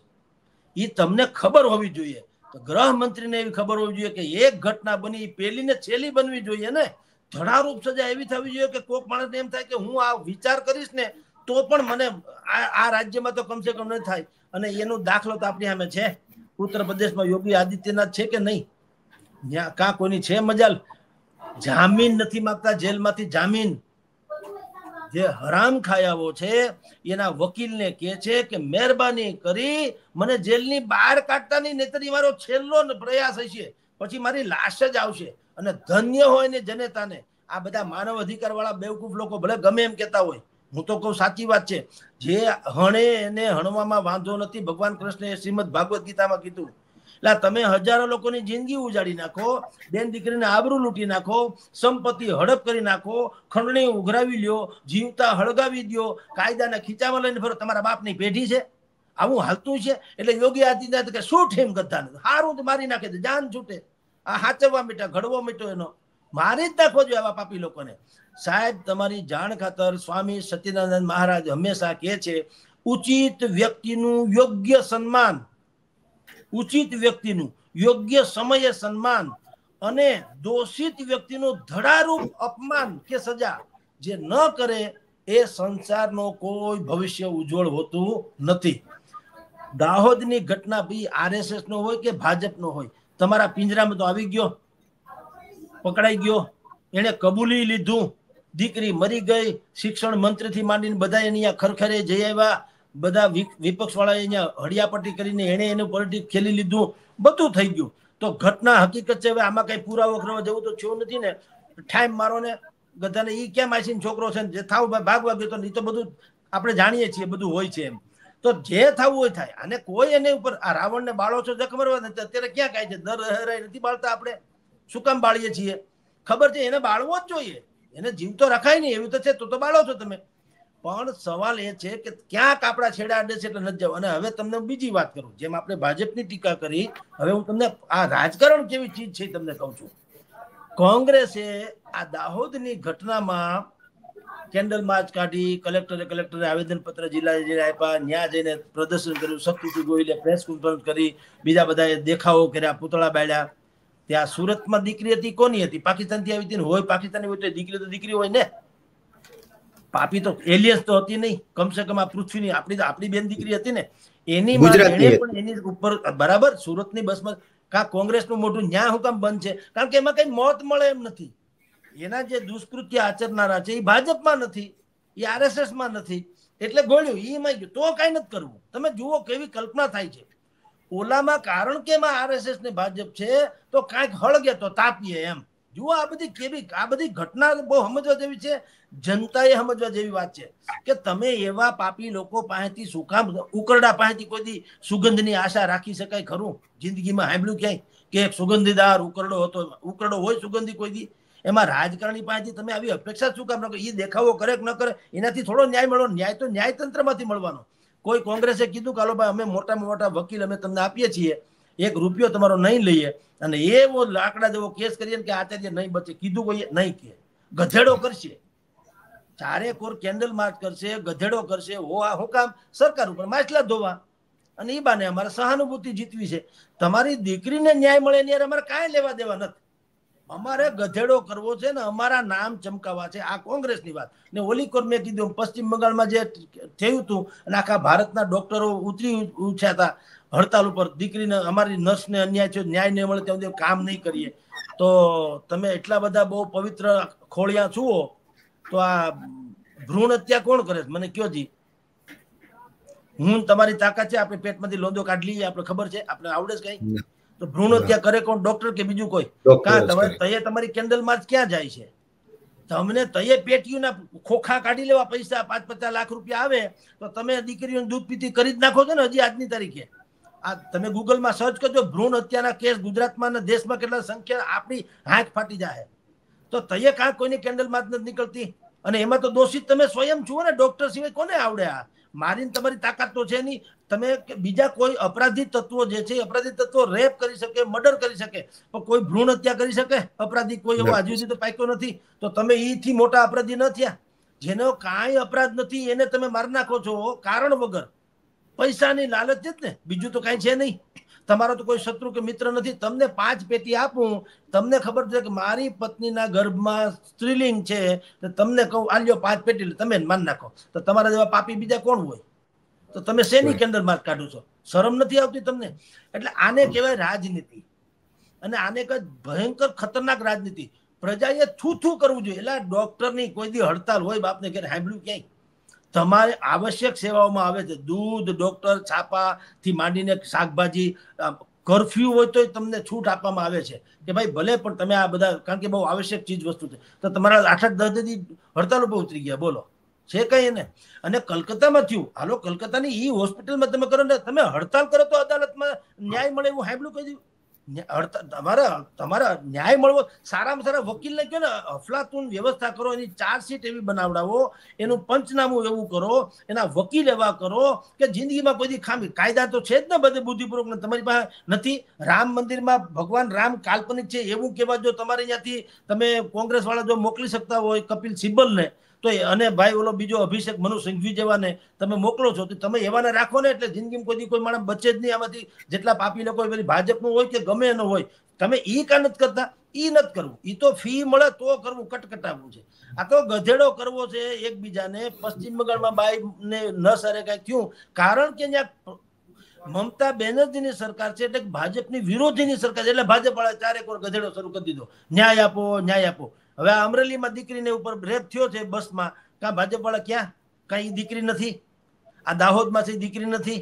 એ તમને ખબર હોવી જોઈએ તો ગ્રહ મંત્રીને એવી ખબર હોવી જોઈએ કે એક ઘટના બની પેલી ને છેલ્લી બનવી જોઈએ ને ધડારૂપ સજા એવી થવી જોઈએ કે કોઈક માણસને એમ થાય કે હું આ વિચાર કરીશ ને તો પણ મને આ રાજ્યમાં તો કમસે કમ નહીં થાય અને એનો દાખલો તો આપણી સામે છે ઉત્તર પ્રદેશમાં યોગી આદિત્યનાથ છે કે નહીં ત્યાં કાં કોઈની છે મજાલ જામીન નથી માગતા જેલમાંથી જામીન જે હરામ ખાયાઓ છે એના વકીલને કે છે કે મહેરબાની કરી મને જેલની બહાર કાઢતાની નહીં નહીતર મારો છેલ્લો પ્રયાસ હશે પછી મારી લાશ જ આવશે અને ધન્ય હોય ને જનેતાને આ બધા માનવ અધિકાર વાળા બેવકૂફ લોકો ભલે ગમે એમ કહેતા હોય હું તો કહું સાચી વાત છે જે હણે એને હણવામાં વાંધો નથી ભગવાન કૃષ્ણએ શ્રીમદ ભાગવત ગીતામાં કીધું લા તમે હજારો લોકોની જિંદગી ઉજાડી નાખો બેન દીકરીને આબરૂ લૂંટી નાખો સંપત્તિ હડપ કરી નાખો ખંડણી ઉઘરાવી લ્યો જીવતા હળગાવી દો કાયદાના ખીચામાં લઈને ફરો તમારા બાપની પેઢી છે આવું હાલતું છે એટલે યોગી આદિત્યનાથ કે શું ઠેમ કરતા હારું તો મારી નાખે છે જાન છૂટે આ હાચવવા મીઠા ઘડવો મીઠો એનો મારી જ નાખવો જોઈએ આવા પાપી લોકોને સાહેબ તમારી જાણ ખાતર સ્વામી સત્યનારાયણ મહારાજ હંમેશા કહે છે ઉચિત વ્યક્તિનું યોગ્ય સન્માન ઉચિત વ્યક્તિનું યોગ્ય સમયે સન્માન અને દોષિત વ્યક્તિનું ધડારૂપ અપમાન કે સજા જે ન કરે એ સંસારનો કોઈ ભવિષ્ય ઉજ્જવળ હોતું નથી દાહોદની ઘટના બી આરએસએસ નો હોય કે ભાજપ નો હોય તમારા પિંજરામાં તો આવી ગયો પકડાઈ ગયો એને કબૂલી લીધું દીકરી મરી ગઈ શિક્ષણ મંત્રી થી માંડીને બધા એની ખરખરે જઈ આવ્યા બધા વિપક્ષ વાળા અહીંયા હળિયાપટ્ટી કરીને એને એનું પોલિટિક્સ ખેલી લીધું બધું થઈ ગયું તો ઘટના હકીકત છે હવે આમાં કઈ પુરાવો કરવા જવું તો થયો નથી ને ટાઈમ મારો ને બધાને ઈ કેમ આશીન છોકરો છે જે થાવ ભાગ વાગ્યો તો એ તો બધું આપણે જાણીએ છીએ બધું હોય છે એમ તો જે થવું હોય થાય અને કોઈ એની ઉપર આ રાવણ ને બાળો છો ખબર નથી અત્યારે ક્યાં કાય છે દર નથી બાળતા આપણે શું કામ બાળીએ છીએ ખબર છે એને બાળવો જ જોઈએ એને જીવતો રખાય નહીં એવું તો છે તો તો બાળો છો તમે પણ સવાલ એ છે કે ક્યાંક આપણા છેડા અડે છે એટલે નથી જવું અને હવે તમને બીજી વાત કરું જેમ આપણે ભાજપની ટીકા કરી હવે હું તમને આ રાજકારણ કેવી ચીજ છે તમને કહું છું કોંગ્રેસે આ દાહોદની ઘટનામાં કેન્ડલ માર્ચ કાઢી કલેક્ટરે કલેક્ટરે આવેદનપત્ર જિલ્લા આપ્યા ત્યાં જઈને પ્રદર્શન કર્યું શક્તિજી ગોહિલે પ્રેસ કોન્ફરન્સ કરી બીજા બધાએ દેખાવો કર્યા પૂતળા બાળ્યા ત્યાં સુરતમાં દીકરી હતી કોની હતી પાકિસ્તાનથી આવી હતી હોય પાકિસ્તાની હોય તો દીકરી તો દીકરી હોય ને પાપી તો એલિયસ તો હતી નહીં કમસે કમ આ પૃથ્વીની આપણી આપણી બેન દીકરી હતી ને એની પણ એની ઉપર બરાબર સુરતની બસમાં કા કોંગ્રેસનું મોટું ન્યા હું બંધ છે કારણ કે એમાં કઈ મોત મળે એમ નથી એના જે દુષ્કૃત્ય આચરનારા છે એ ભાજપમાં નથી એ આરએસએસમાં નથી એટલે ગોળ્યું એમાં ગયું તો કાંઈ નથી કરવું તમે જુઓ કેવી કલ્પના થાય છે ઓલામાં કારણ કે એમાં આરએસએસ ને ભાજપ છે તો કાંઈક હળગે તો તાપીએ એમ જુઓ આ બધી કેવી આ બધી ઘટના બહુ સમજવા જેવી છે જનતાએ સમજવા જેવી વાત છે કે તમે એવા પાપી લોકો પાસેથી સુખામ ઉકરડા પાસેથી કોઈ સુગંધની આશા રાખી શકાય ખરું જિંદગીમાં સાંભળ્યું ક્યાંય કે એક સુગંધીદાર ઉકરડો હતો ઉકરડો હોય સુગંધી કોઈ દી એમાં રાજકારણી પાસેથી તમે આવી અપેક્ષા શું કામ ન એ દેખાવો કરે કે ન કરે એનાથી થોડો ન્યાય મળો ન્યાય તો ન્યાયતંત્રમાંથી મળવાનો કોઈ કોંગ્રેસે કીધું કાલો ભાઈ અમે મોટામાં મોટા વકીલ અમે તમને આપીએ છીએ એક રૂપિયો તમારો નહીં લઈએ અને એવો લાકડા જેવો કેસ કરીએ કે આચાર્ય નહીં બચે કીધું કોઈએ નહીં કે ગધેડો કરશે ચારે કોર કેન્ડલ માર્ચ કરશે ગધેડો કરશે હો આ હું કામ સરકાર ઉપર માછલા ધોવા અને એ બાને અમારે સહાનુભૂતિ જીતવી છે તમારી દીકરીને ન્યાય મળે ને અમારે કાંઈ લેવા દેવા નથી અમારે ગધેડો કરવો છે ને અમારા નામ ચમકાવા છે આ કોંગ્રેસની વાત ને ઓલીકોર મેં કીધું પશ્ચિમ બંગાળમાં જે થયું હતું અને આખા ભારતના ડોક્ટરો ઉતરી ઉછ્યા હતા હડતાલ ઉપર દીકરીને અમારી નર્સને અન્યાય થયો ન્યાય નહીં મળે ત્યાં સુધી કામ નહીં કરીએ તો તમે એટલા બધા બહુ પવિત્ર ખોળિયા છુઓ તો આ ભ્રૂણ હત્યા કોણ કરે મને કયો જી હું તમારી તાકાત છે આપણે પેટમાંથી લોંદો કાઢી લઈએ આપણે ખબર છે આપણે આવડે છે કઈ તો ભ્રૂણ હત્યા કરે કોણ ડોક્ટર કે બીજું કોઈ કા તમારે તયે તમારી કેન્ડલ માર્ચ ક્યાં જાય છે તમને તયે ના ખોખા કાઢી લેવા પૈસા પાંચ પચાસ લાખ રૂપિયા આવે તો તમે દીકરીઓને દૂધ પીતી કરી જ નાખો છો ને હજી આજની તારીખે આ તમે ગૂગલમાં સર્ચ કરજો ભ્રૂણ હત્યાના કેસ ગુજરાતમાં દેશમાં કેટલા સંખ્યા આપણી હાથ ફાટી જાય તો તયે કાં કોઈની કેન્ડલમાં માં નથી નીકળતી અને એમાં તો દોષિત તમે સ્વયં છો ને ડોક્ટર સિવાય કોને આવડે આ મારીને તમારી તાકાત તો છે નહીં તમે બીજા કોઈ અપરાધી તત્વો જે છે અપરાધી તત્વો રેપ કરી શકે મર્ડર કરી શકે પણ કોઈ ભ્રૂણ હત્યા કરી શકે અપરાધી કોઈ એવો હજુ સુધી તો પાક્યો નથી તો તમે ઈથી મોટા અપરાધી ન થયા જેનો કાંઈ અપરાધ નથી એને તમે મારી નાખો છો કારણ વગર પૈસાની લાલચ જ ને બીજું તો કાંઈ છે નહીં તમારો તો કોઈ શત્રુ કે મિત્ર નથી તમને પાંચ પેટી આપું તમને ખબર છે કે મારી પત્નીના ગર્ભમાં સ્ત્રીલિંગ છે તમને કહું આ લ્યો પાંચ પેટી તમે માન નાખો તો તમારા જેવા પાપી બીજા કોણ હોય તો તમે શેની કેન્ડર માર્ક કાઢો છો શરમ નથી આવતી તમને એટલે આને કહેવાય રાજનીતિ અને આને કઈ ભયંકર ખતરનાક રાજનીતિ પ્રજાએ થૂથું કરવું જોઈએ એટલે ડોક્ટરની કોઈ દી હડતાલ હોય બાપને ઘેર સાંભળ્યું ક્યાંય તમારે આવશ્યક સેવાઓમાં આવે છે દૂધ ડોક્ટર છાપાથી માંડીને શાકભાજી કરફ્યુ હોય તો તમને છૂટ આપવામાં આવે છે કે ભાઈ ભલે પણ તમે આ બધા કારણ કે બહુ આવશ્યક ચીજ વસ્તુ છે તો તમારા આઠ આઠ દસ દીદી હડતાલ ઉપર ઉતરી ગયા બોલો છે કઈ એને અને કલકત્તામાં થયું હાલો કલકત્તાની ઈ હોસ્પિટલમાં તમે કરો ને તમે હડતાલ કરો તો અદાલતમાં ન્યાય મળે એવું હાઈબલું કહી દીધું તમારા તમારા ન્યાય મળવો સારામાં સારા વકીલને કહો ને અફલાતુન વ્યવસ્થા કરો એની ચાર્જશીટ એવી બનાવડાવો એનું પંચનામું એવું કરો એના વકીલ એવા કરો કે જિંદગીમાં કોઈ ખામી કાયદા તો છે જ ને બધે બુદ્ધિપૂર્વક તમારી પાસે નથી રામ મંદિરમાં ભગવાન રામ કાલ્પનિક છે એવું કહેવા જો તમારે અહીંયાથી તમે કોંગ્રેસ વાળા જો મોકલી શકતા હોય કપિલ સિબ્બલને તો અને ભાઈ ઓલો બીજો અભિષેક મનુ સિંઘવી જેવાને તમે મોકલો છો તો તમે એવાને રાખો ને એટલે જિંદગીમાં કોઈ કોઈ માણસ બચે જ નહીં આમાંથી જેટલા પાપી લોકો પેલી ભાજપનું હોય કે ગમે એનો હોય તમે એ કા નથી કરતા એ નથી કરવું એ તો ફી મળે તો કરવું કટકટાવવું છે આ તો ગધેડો કરવો છે એકબીજાને પશ્ચિમ બંગાળમાં બાઈ ને ન સરે કાંઈ થયું કારણ કે ત્યાં મમતા બેનર્જીની સરકાર છે એટલે ભાજપની વિરોધીની સરકાર છે એટલે ભાજપ વાળા ચારેક ગધેડો શરૂ કરી દીધો ન્યાય આપો ન્યાય આપો હવે આ અમરેલીમાં દીકરીને ઉપર રેપ થયો છે બસમાં કાં ભાજપવાળા ક્યાં કઈ દીકરી નથી આ દાહોદમાં છે દીકરી નથી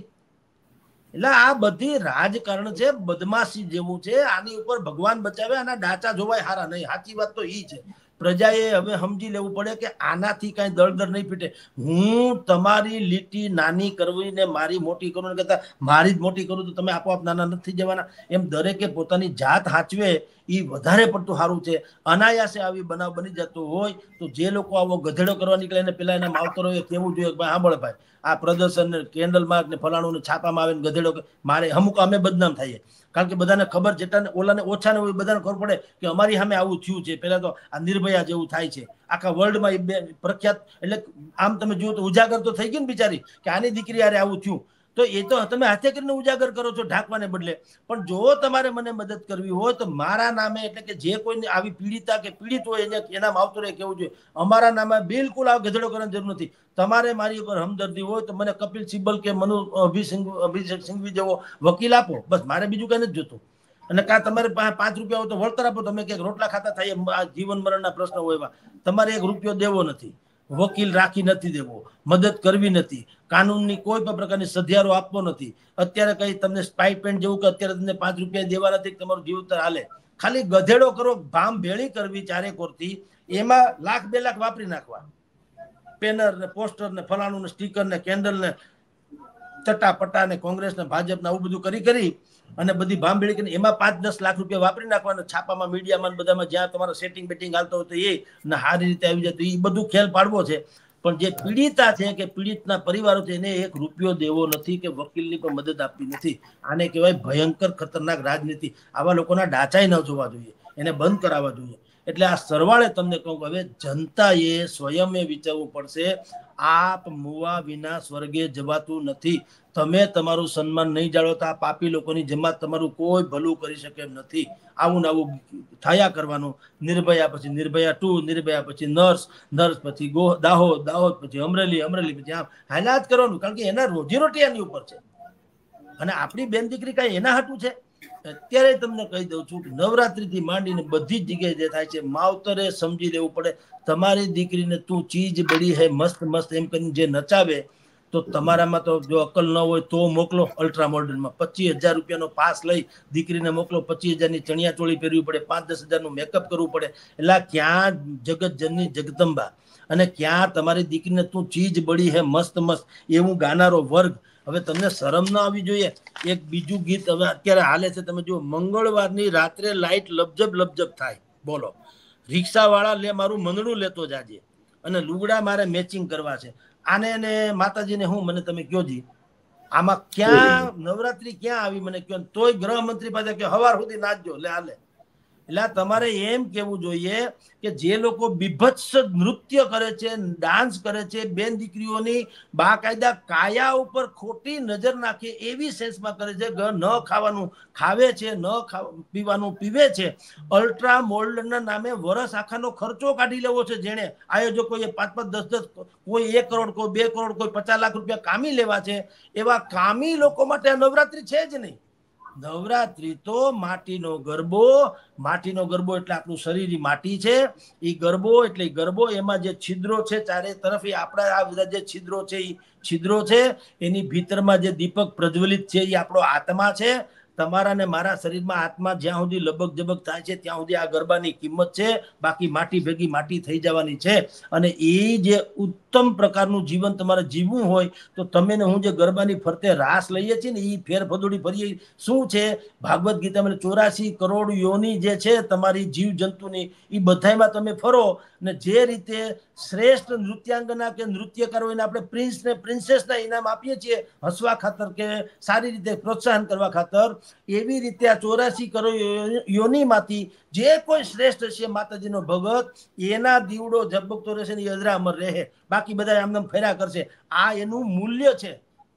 એટલે આ બધી રાજકારણ છે બદમાશી જેવું છે આની ઉપર ભગવાન બચાવે આના ડાચા જોવાય હારા નહીં સાચી વાત તો ઈ છે પ્રજાએ હવે સમજી લેવું પડે કે આનાથી કાંઈ દળદર નહીં પીટે હું તમારી લીટી નાની કરવીને મારી મોટી કરું કરતાં મારી જ મોટી કરું તો તમે આપોઆપ નાના નથી જવાના એમ દરેકે પોતાની જાત હાચવે એ વધારે પડતું સારું છે અનાયાસે આવી બનાવ બની જતો હોય તો જે લોકો આવો ગધેડો કરવા નીકળે ને પેલા એના માવતરોએ કહેવું જોઈએ ભાઈ સાંભળ ભાઈ આ પ્રદર્શન કેન્ડલમાં ને ફલાણું છાપામાં આવે ને ગધેડો મારે અમુક અમે બદનામ થઈએ કારણ કે બધાને ખબર જેટલા ઓલાને ઓછા ને બધાને ખબર પડે કે અમારી સામે આવું થયું છે પહેલા તો આ નિર્ભયા જેવું થાય છે આખા વર્લ્ડમાં એ બે પ્રખ્યાત એટલે આમ તમે જુઓ તો ઉજાગર તો થઈ ગઈ ને બિચારી કે આની દીકરી આરે આવું થયું તો એ તો તમે હાથે કરીને ઉજાગર કરો છો ઢાંકવાને બદલે પણ જો તમારે મને મદદ કરવી હોય તો મારા નામે એટલે કે જે કોઈને આવી પીડિતા કે પીડિત હોય એને એના આવતું રહે કેવું જોઈએ અમારા નામે બિલકુલ આ ગધેડો કરવાની જરૂર નથી તમારે મારી ઉપર હમદર્દી હોય તો મને કપિલ સિબ્બલ કે મનુ અભિસિંગ અભિષેક સિંઘવી જેવો વકીલ આપો બસ મારે બીજું કંઈ નથી જોતું અને કાં તમારે પાંચ રૂપિયા હોય તો વળતર આપો તમે ક્યાંક રોટલા ખાતા થાય જીવન મરણના પ્રશ્ન હોય એવા તમારે એક રૂપિયો દેવો નથી વકીલ રાખી નથી દેવો મદદ કરવી નથી કાનૂનની કોઈ પણ પ્રકારની સધિયારો આપવો નથી અત્યારે કઈ તમને સ્ટાઇપેન્ડ જેવું કે અત્યારે તમને પાંચ રૂપિયા દેવા નથી તમારું જીવતર હાલે ખાલી ગધેડો કરો ભામ ભેળી કરવી ચારે કોરથી એમાં લાખ બે લાખ વાપરી નાખવા પેનર ને પોસ્ટર ને ફલાણું ને સ્ટીકર ને કેન્ડલ ને ચટાપટા ને કોંગ્રેસ ને ભાજપ ને આવું બધું કરી કરી અને બધી ભાંભેળી કરીને એમાં પાંચ દસ લાખ રૂપિયા વાપરી નાખવાના છાપામાં મીડિયામાં બધામાં જ્યાં તમારો સેટિંગ બેટિંગ હાલતો હોય તો એ ને સારી રીતે આવી જતો એ બધું ખ્યાલ પાડવો છે પણ જે પીડિતા છે કે પીડિતના પરિવારો છે એને એક રૂપિયો દેવો નથી કે વકીલની કોઈ મદદ આપતી નથી આને કહેવાય ભયંકર ખતરનાક રાજનીતિ આવા લોકોના ડાચાઈ ન જોવા જોઈએ એને બંધ કરાવવા જોઈએ એટલે આ સરવાળે તમને કહું હવે જનતાએ સ્વયં એ વિચારવું પડશે આપ મુવા વિના સ્વર્ગે જવાતું નથી તમે તમારું સન્માન નહીં જાળવતા પાપી લોકોની જેમાં તમારું કોઈ ભલું કરી શકે એમ નથી આવું આવું થયા કરવાનું નિર્ભયા પછી નિર્ભયા ટુ નિર્ભયા પછી નર્સ નર્સ પછી ગો દાહોદ દાહોદ પછી અમરેલી અમરેલી પછી આમ હાલાત કરવાનું કારણ કે એના રોજીરોટી એની ઉપર છે અને આપણી બેન દીકરી કાંઈ એના હાટું છે અત્યારે તમને કહી દઉં છું કે નવરાત્રિથી માંડીને બધી જ જગ્યાએ જે થાય છે માવતરે સમજી લેવું પડે તમારી દીકરીને તું ચીજ બળી હે મસ્ત મસ્ત એમ કરીને જે નચાવે તો તમારામાં તો જો અકલ ન હોય તો મોકલો અલ્ટ્રા મોડર્નમાં પચીસ હજાર રૂપિયાનો પાસ લઈ દીકરીને મોકલો પચીસ હજારની ચણિયા ચોળી પહેરવી પડે પાંચ દસ હજારનું મેકઅપ કરવું પડે એટલે ક્યાં જગત જનની જગદંબા અને ક્યાં તમારી દીકરીને તું ચીજ બળી હે મસ્ત મસ્ત એવું ગાનારો વર્ગ હવે તમને શરમ ના આવવી જોઈએ એક બીજું ગીત હવે અત્યારે હાલે છે તમે જુઓ મંગળવારની રાત્રે લાઇટ લબજબ લબજબ થાય બોલો રિક્ષાવાળા લે મારું મંગળું લેતો જાજે અને લુગડા મારે મેચિંગ કરવા છે આને ને માતાજીને હું મને તમે કયોજી આમાં ક્યાં નવરાત્રી ક્યાં આવી મને કયો તોય ગૃહ મંત્રી પાસે કે હવાર સુધી નાચજો લે આલે એટલે તમારે એમ કેવું જોઈએ કે જે લોકો બીભત્સ નૃત્ય કરે છે ડાન્સ કરે છે બેન દીકરીઓની બાકાયદા કાયા ઉપર ખોટી નજર નાખે એવી સેન્સમાં કરે છે ન ખાવાનું ખાવે છે ન પીવાનું પીવે છે અલ્ટ્રા મોલ્ડના નામે વરસ આખાનો ખર્ચો કાઢી લેવો છે જેણે આયોજકો એ પાંચ પાંચ દસ દસ કોઈ એક કરોડ કોઈ બે કરોડ કોઈ પચાસ લાખ રૂપિયા કામી લેવા છે એવા કામી લોકો માટે આ નવરાત્રી છે જ નહીં નવરાત્રી તો માટીનો ગરબો માટીનો ગરબો એટલે આપણું શરીર માટી છે એ ગરબો એટલે ગરબો એમાં જે છિદ્રો છે ચારે તરફ એ આપણા આ બધા જે છિદ્રો છે એ છિદ્રો છે એની ભીતરમાં જે દીપક પ્રજ્વલિત છે એ આપણો આત્મા છે તમારા ને મારા શરીરમાં આત્મા જ્યાં સુધી લબક જબક થાય છે ત્યાં સુધી આ ગરબાની કિંમત છે બાકી માટી ભેગી માટી થઈ જવાની છે અને એ જે ઉત્તમ પ્રકારનું જીવન તમારે જીવવું હોય તો તમે ને હું જે ગરબાની ફરતે રાસ લઈએ છીએ ને એ ફેર ફદોડી શું છે ભાગવત મને ચોરાસી કરોડ યોની જે છે તમારી જીવ જંતુની એ બધામાં તમે ફરો ને જે રીતે શ્રેષ્ઠ નૃત્યાંગના કે નૃત્યકારો એને આપણે પ્રિન્સ ને પ્રિન્સેસના ઇનામ આપીએ છીએ હસવા ખાતર કે સારી રીતે પ્રોત્સાહન કરવા ખાતર એવી રીતે આ ચોરાસી કરો યોનીમાંથી જે કોઈ શ્રેષ્ઠ છે માતાજીનો ભગત એના દીવડો ઝબકતો રહેશે ને અજરા અમર રહે બાકી બધા આમનામ ફેરા કરશે આ એનું મૂલ્ય છે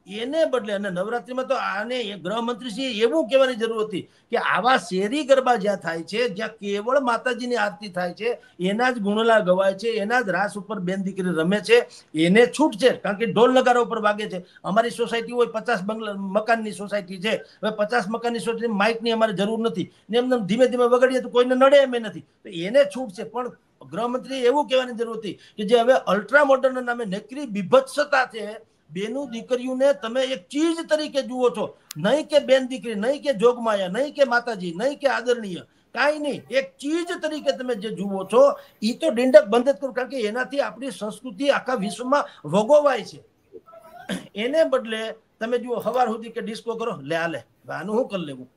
એને બદલે અને નવરાત્રીમાં તો આને ગૃહમંત્રીશ્રીએ એવું કહેવાની જરૂર હતી કે આવા શેરી ગરબા જ્યાં થાય છે જ્યાં કેવળ માતાજીની આરતી થાય છે એના જ ગુણલા ગવાય છે એના જ રાસ ઉપર બેન દીકરી રમે છે એને છૂટ છે કારણ કે ઢોલ નગારા ઉપર વાગે છે અમારી સોસાયટી હોય પચાસ બંગલા મકાનની સોસાયટી છે હવે પચાસ મકાનની સોસાયટી માઇકની અમારે જરૂર નથી ને એમને ધીમે ધીમે વગાડીએ તો કોઈને નડે એમ નથી તો એને છૂટ છે પણ ગૃહમંત્રીએ એવું કહેવાની જરૂર હતી કે જે હવે અલ્ટ્રા મોડર્નના નામે નકરી બીભત્સતા છે બેનું દીકરીઓને તમે એક ચીજ તરીકે જુઓ છો નહીં કે બેન દીકરી નહીં કે જોગમાયા નહીં કે માતાજી નહીં કે આદરણીય કાંઈ નહીં એક ચીજ તરીકે તમે જે જુઓ છો એ તો ડિંડક બંધ જ કરો કારણ કે એનાથી આપણી સંસ્કૃતિ આખા વિશ્વમાં વગોવાય છે એને બદલે તમે જુઓ સવાર સુધી કે ડિસ્કો કરો લે આ લે આનું શું કરી લેવું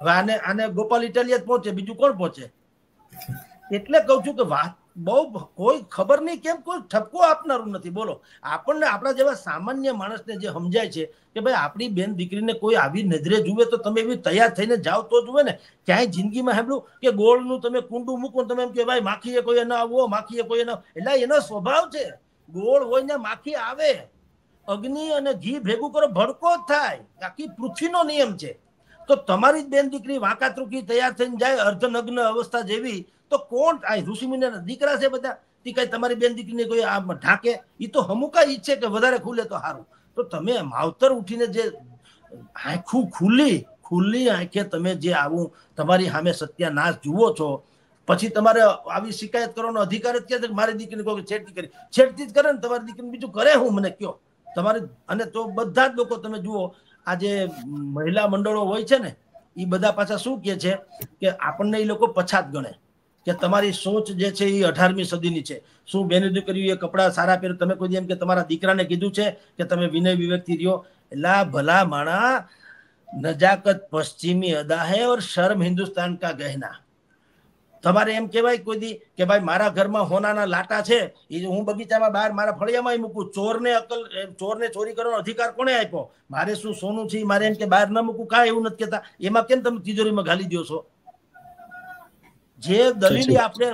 હવે આને આને ગોપાલ ઇટાલિયા જ પહોંચે બીજું કોણ પહોંચે એટલે કહું છું કે વાત બહુ કોઈ ખબર નહીં કેમ કોઈ ઠપકો આપનારું નથી બોલો આપણને આપણા જેવા સામાન્ય માણસને જે સમજાય છે કે ભાઈ આપણી બેન દીકરીને કોઈ આવી નજરે જુએ તો તમે એવી તૈયાર થઈને જાઓ તો જુએ ને ક્યાંય જિંદગીમાં સાંભળ્યું કે ગોળનું તમે કુંડું મૂકો તમે એમ કે ભાઈ માખીએ કોઈ ન આવવો માખીએ કોઈ ન એટલે એનો સ્વભાવ છે ગોળ હોય ને માખી આવે અગ્નિ અને ઘી ભેગું કરો ભડકો થાય આખી પૃથ્વીનો નિયમ છે તો તમારી જ બેન દીકરી વાંકાત્રુકી તૈયાર થઈને જાય અર્ધનગ્ન અવસ્થા જેવી તો કોણ આ ઋષિમુનિના દીકરા છે બધા તે કઈ તમારી બેન દીકરીને કોઈ આ ઢાંકે એ તો હમુકા ઈચ્છે કે વધારે ખુલે તો સારું તો તમે માવતર ઉઠીને જે આંખું ખુલ્લી ખુલ્લી આંખે તમે જે આવું તમારી સામે સત્યાનાશ જુઓ છો પછી તમારે આવી શિકાયત કરવાનો અધિકાર જ ક્યાં મારી દીકરીને કોઈ છેડતી કરી છેડતી જ કરે ને તમારી દીકરીને બીજું કરે હું મને કયો તમારે અને તો બધા જ લોકો તમે જુઓ આ જે મહિલા મંડળો હોય છે ને એ બધા પાછા શું કહે છે કે આપણને એ લોકો પછાત ગણે કે તમારી સોચ જે છે એ અઢારમી સદીની છે શું બેને કર્યું એ કપડાં સારા પહેર્યું તમે કોઈ એમ કે તમારા દીકરાને કીધું છે કે તમે વિનય વિવેકથી રહ્યો એલા ભલા માણા નજાકત પશ્ચિમી અદાહે ઓર શર્મ હિન્દુસ્તાન કા ગહેના તમારે એમ કહેવાય કોઈ દી કે ભાઈ મારા ઘરમાં હોનાના લાટા છે એ હું બગીચામાં બહાર મારા ફળિયામાં મૂકું ચોરને અકલ ચોરને ચોરી કરવાનો અધિકાર કોને આપ્યો મારે શું સોનું છે મારે એમ કે બહાર ન મૂકું કાંઈ એવું નથી કહેતા એમાં કેમ તમે તિજોરીમાં ઘાલી દો છો જે દલીલ આપણે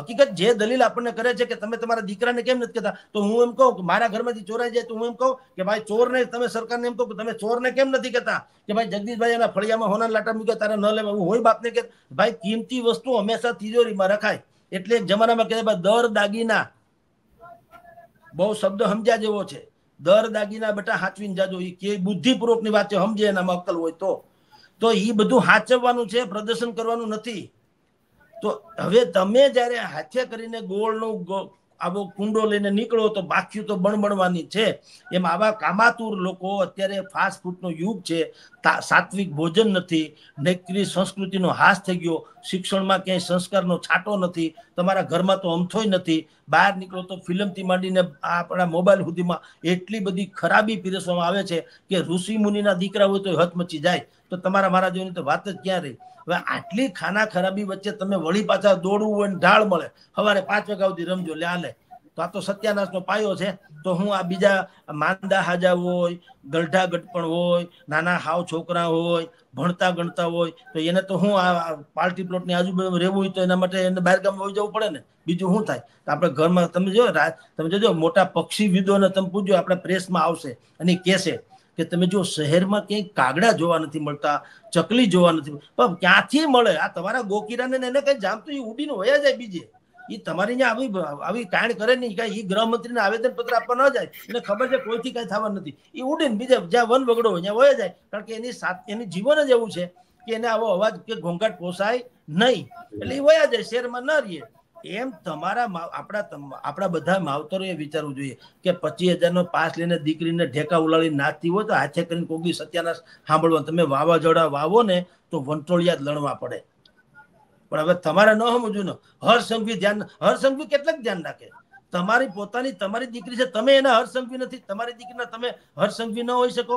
હકીકત જે દલીલ આપણને કરે છે કે તમે તમારા દીકરાને કેમ નથી કહેતા તો હું એમ કહું મારા ઘરમાંથી ચોરાઈ જાય તો હું એમ કહું કે ભાઈ ચોરને તમે સરકારને એમ કહું કે તમે ચોરને કેમ નથી કહેતા કે ભાઈ જગદીશભાઈ એના ફળિયામાં હોના લાટા મૂક્યા તારે ન લેવા હું હોય બાપને કે ભાઈ કિંમતી વસ્તુ હંમેશા તિજોરીમાં રખાય એટલે એક જમાનામાં કહે ભાઈ દર દાગીના બહુ શબ્દ સમજ્યા જેવો છે દર દાગીના બેટા હાચવીને જાજો એ કે બુદ્ધિપૂર્વકની વાત છે સમજે એનામાં અક્કલ હોય તો તો એ બધું હાચવવાનું છે પ્રદર્શન કરવાનું નથી તો હવે તમે જ્યારે હાથે કરીને ગોળનું આવો કુંડો લઈને નીકળો તો બાકીઓ તો બણબણવાની છે એમ આવા કામાતુર લોકો અત્યારે ફાસ્ટ ફૂડનો યુગ છે સાત્વિક ભોજન નથી નૈત્રી સંસ્કૃતિનો હાસ થઈ ગયો શિક્ષણમાં ક્યાંય સંસ્કારનો છાંટો નથી તમારા ઘરમાં તો અમથોય નથી બહાર નીકળો તો ફિલ્મથી માંડીને આપણા મોબાઈલ સુધીમાં એટલી બધી ખરાબી પીરસવામાં આવે છે કે ઋષિ મુનિના દીકરા હોય તો હથમચી જાય તો તમારા મારા જોઈને તો વાત જ ક્યાં રહી હવે આટલી ખાના ખરાબી વચ્ચે તમે વળી પાછા દોડવું હોય ઢાળ મળે સવારે પાંચ વાગ્યા સુધી રમજો લે આલે તો આ તો સત્યાનાશનો પાયો છે તો હું આ બીજા માંદા હાજા હોય ગલઢા ગટપણ હોય નાના હાવ છોકરા હોય ભણતા ગણતા હોય તો એને તો હું આ પાર્ટી પ્લોટની આજુબાજુ રહેવું હોય તો એના માટે એને બહાર ગામ જવું પડે ને બીજું શું થાય તો આપણે ઘરમાં તમે જો તમે જોજો મોટા પક્ષી વિદોને તમે પૂછજો આપણે પ્રેસમાં આવશે અને કહેશે કે તમે જો શહેરમાં ક્યાંય કાગડા જોવા નથી મળતા ચકલી જોવા નથી પણ ક્યાંથી મળે આ તમારા ગોકીરાને એને કઈ જામતું એ ઉડીને વયા જાય બીજે એ તમારી ત્યાં આવી આવી કાંડ કરે નહીં કાંઈ એ ગૃહમંત્રીને આવેદન પત્ર આપવા ન જાય એને ખબર છે કોઈથી કાંઈ થવા નથી એ ઉડીને બીજા જ્યાં વન બગડો હોય ત્યાં વયા જાય કારણ કે એની સાથ એની જીવન જ એવું છે કે એને આવો અવાજ કે ઘોંઘાટ પોસાય નહીં એટલે એ વયા જાય શહેરમાં ન રહીએ એમ તમારા આપણા આપણા બધા માવતરો એ વિચારવું જોઈએ કે પચીસ હજાર નો પાસ લઈને દીકરીને ઢેકા ઉલાળી નાચતી હોય તો હાથે કરીને કોગી સત્યાના સાંભળવા તમે વાવાઝોડા વાવો ને તો વંટોળિયા જ લણવા પડે પણ હવે તમારે ન સમજવું ને હરસંઘવી ધ્યાન હરસંઘવી કેટલાક ધ્યાન રાખે તમારી પોતાની તમારી દીકરી છે તમે એના હરસંઘવી નથી તમારી દીકરીના તમે હરસંઘવી ન હોઈ શકો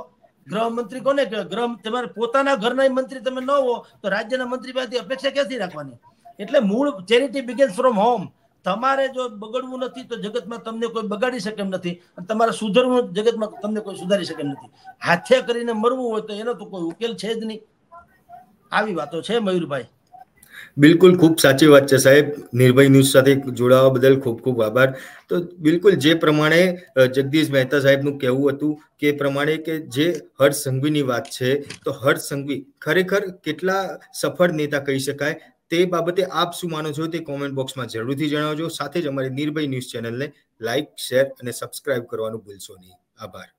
ગૃહમંત્રી કોને ગૃહ તમારા પોતાના ઘરના મંત્રી તમે ન હો તો રાજ્યના મંત્રી પાસેથી અપેક્ષા ક્યાંથી રાખવાની એટલે મૂળ ચેરિટી બિગેન્સ ફ્રોમ હોમ તમારે જો બગડવું નથી તો જગતમાં તમને કોઈ બગાડી શકે એમ નથી અને તમારે સુધરવું જગતમાં તમને કોઈ સુધારી શકે એમ નથી હાથે કરીને મરવું હોય તો એનો તો કોઈ ઉકેલ છે જ નહીં આવી વાતો છે મયુરભાઈ બિલકુલ ખૂબ સાચી વાત છે સાહેબ નિર્ભય ન્યૂઝ સાથે જોડાવા બદલ ખૂબ ખૂબ આભાર તો બિલકુલ જે પ્રમાણે જગદીશ મહેતા સાહેબનું કહેવું હતું કે પ્રમાણે કે જે હર્ષ સંઘવીની વાત છે તો હર્ષ સંઘવી ખરેખર કેટલા સફળ નેતા કહી શકાય તે બાબતે આપ શું માનો છો તે કોમેન્ટ બોક્સમાં જરૂરથી જણાવજો સાથે જ અમારી નિર્ભય ન્યૂઝ ચેનલને લાઇક શેર અને સબસ્ક્રાઇબ કરવાનું ભૂલશો નહીં આભાર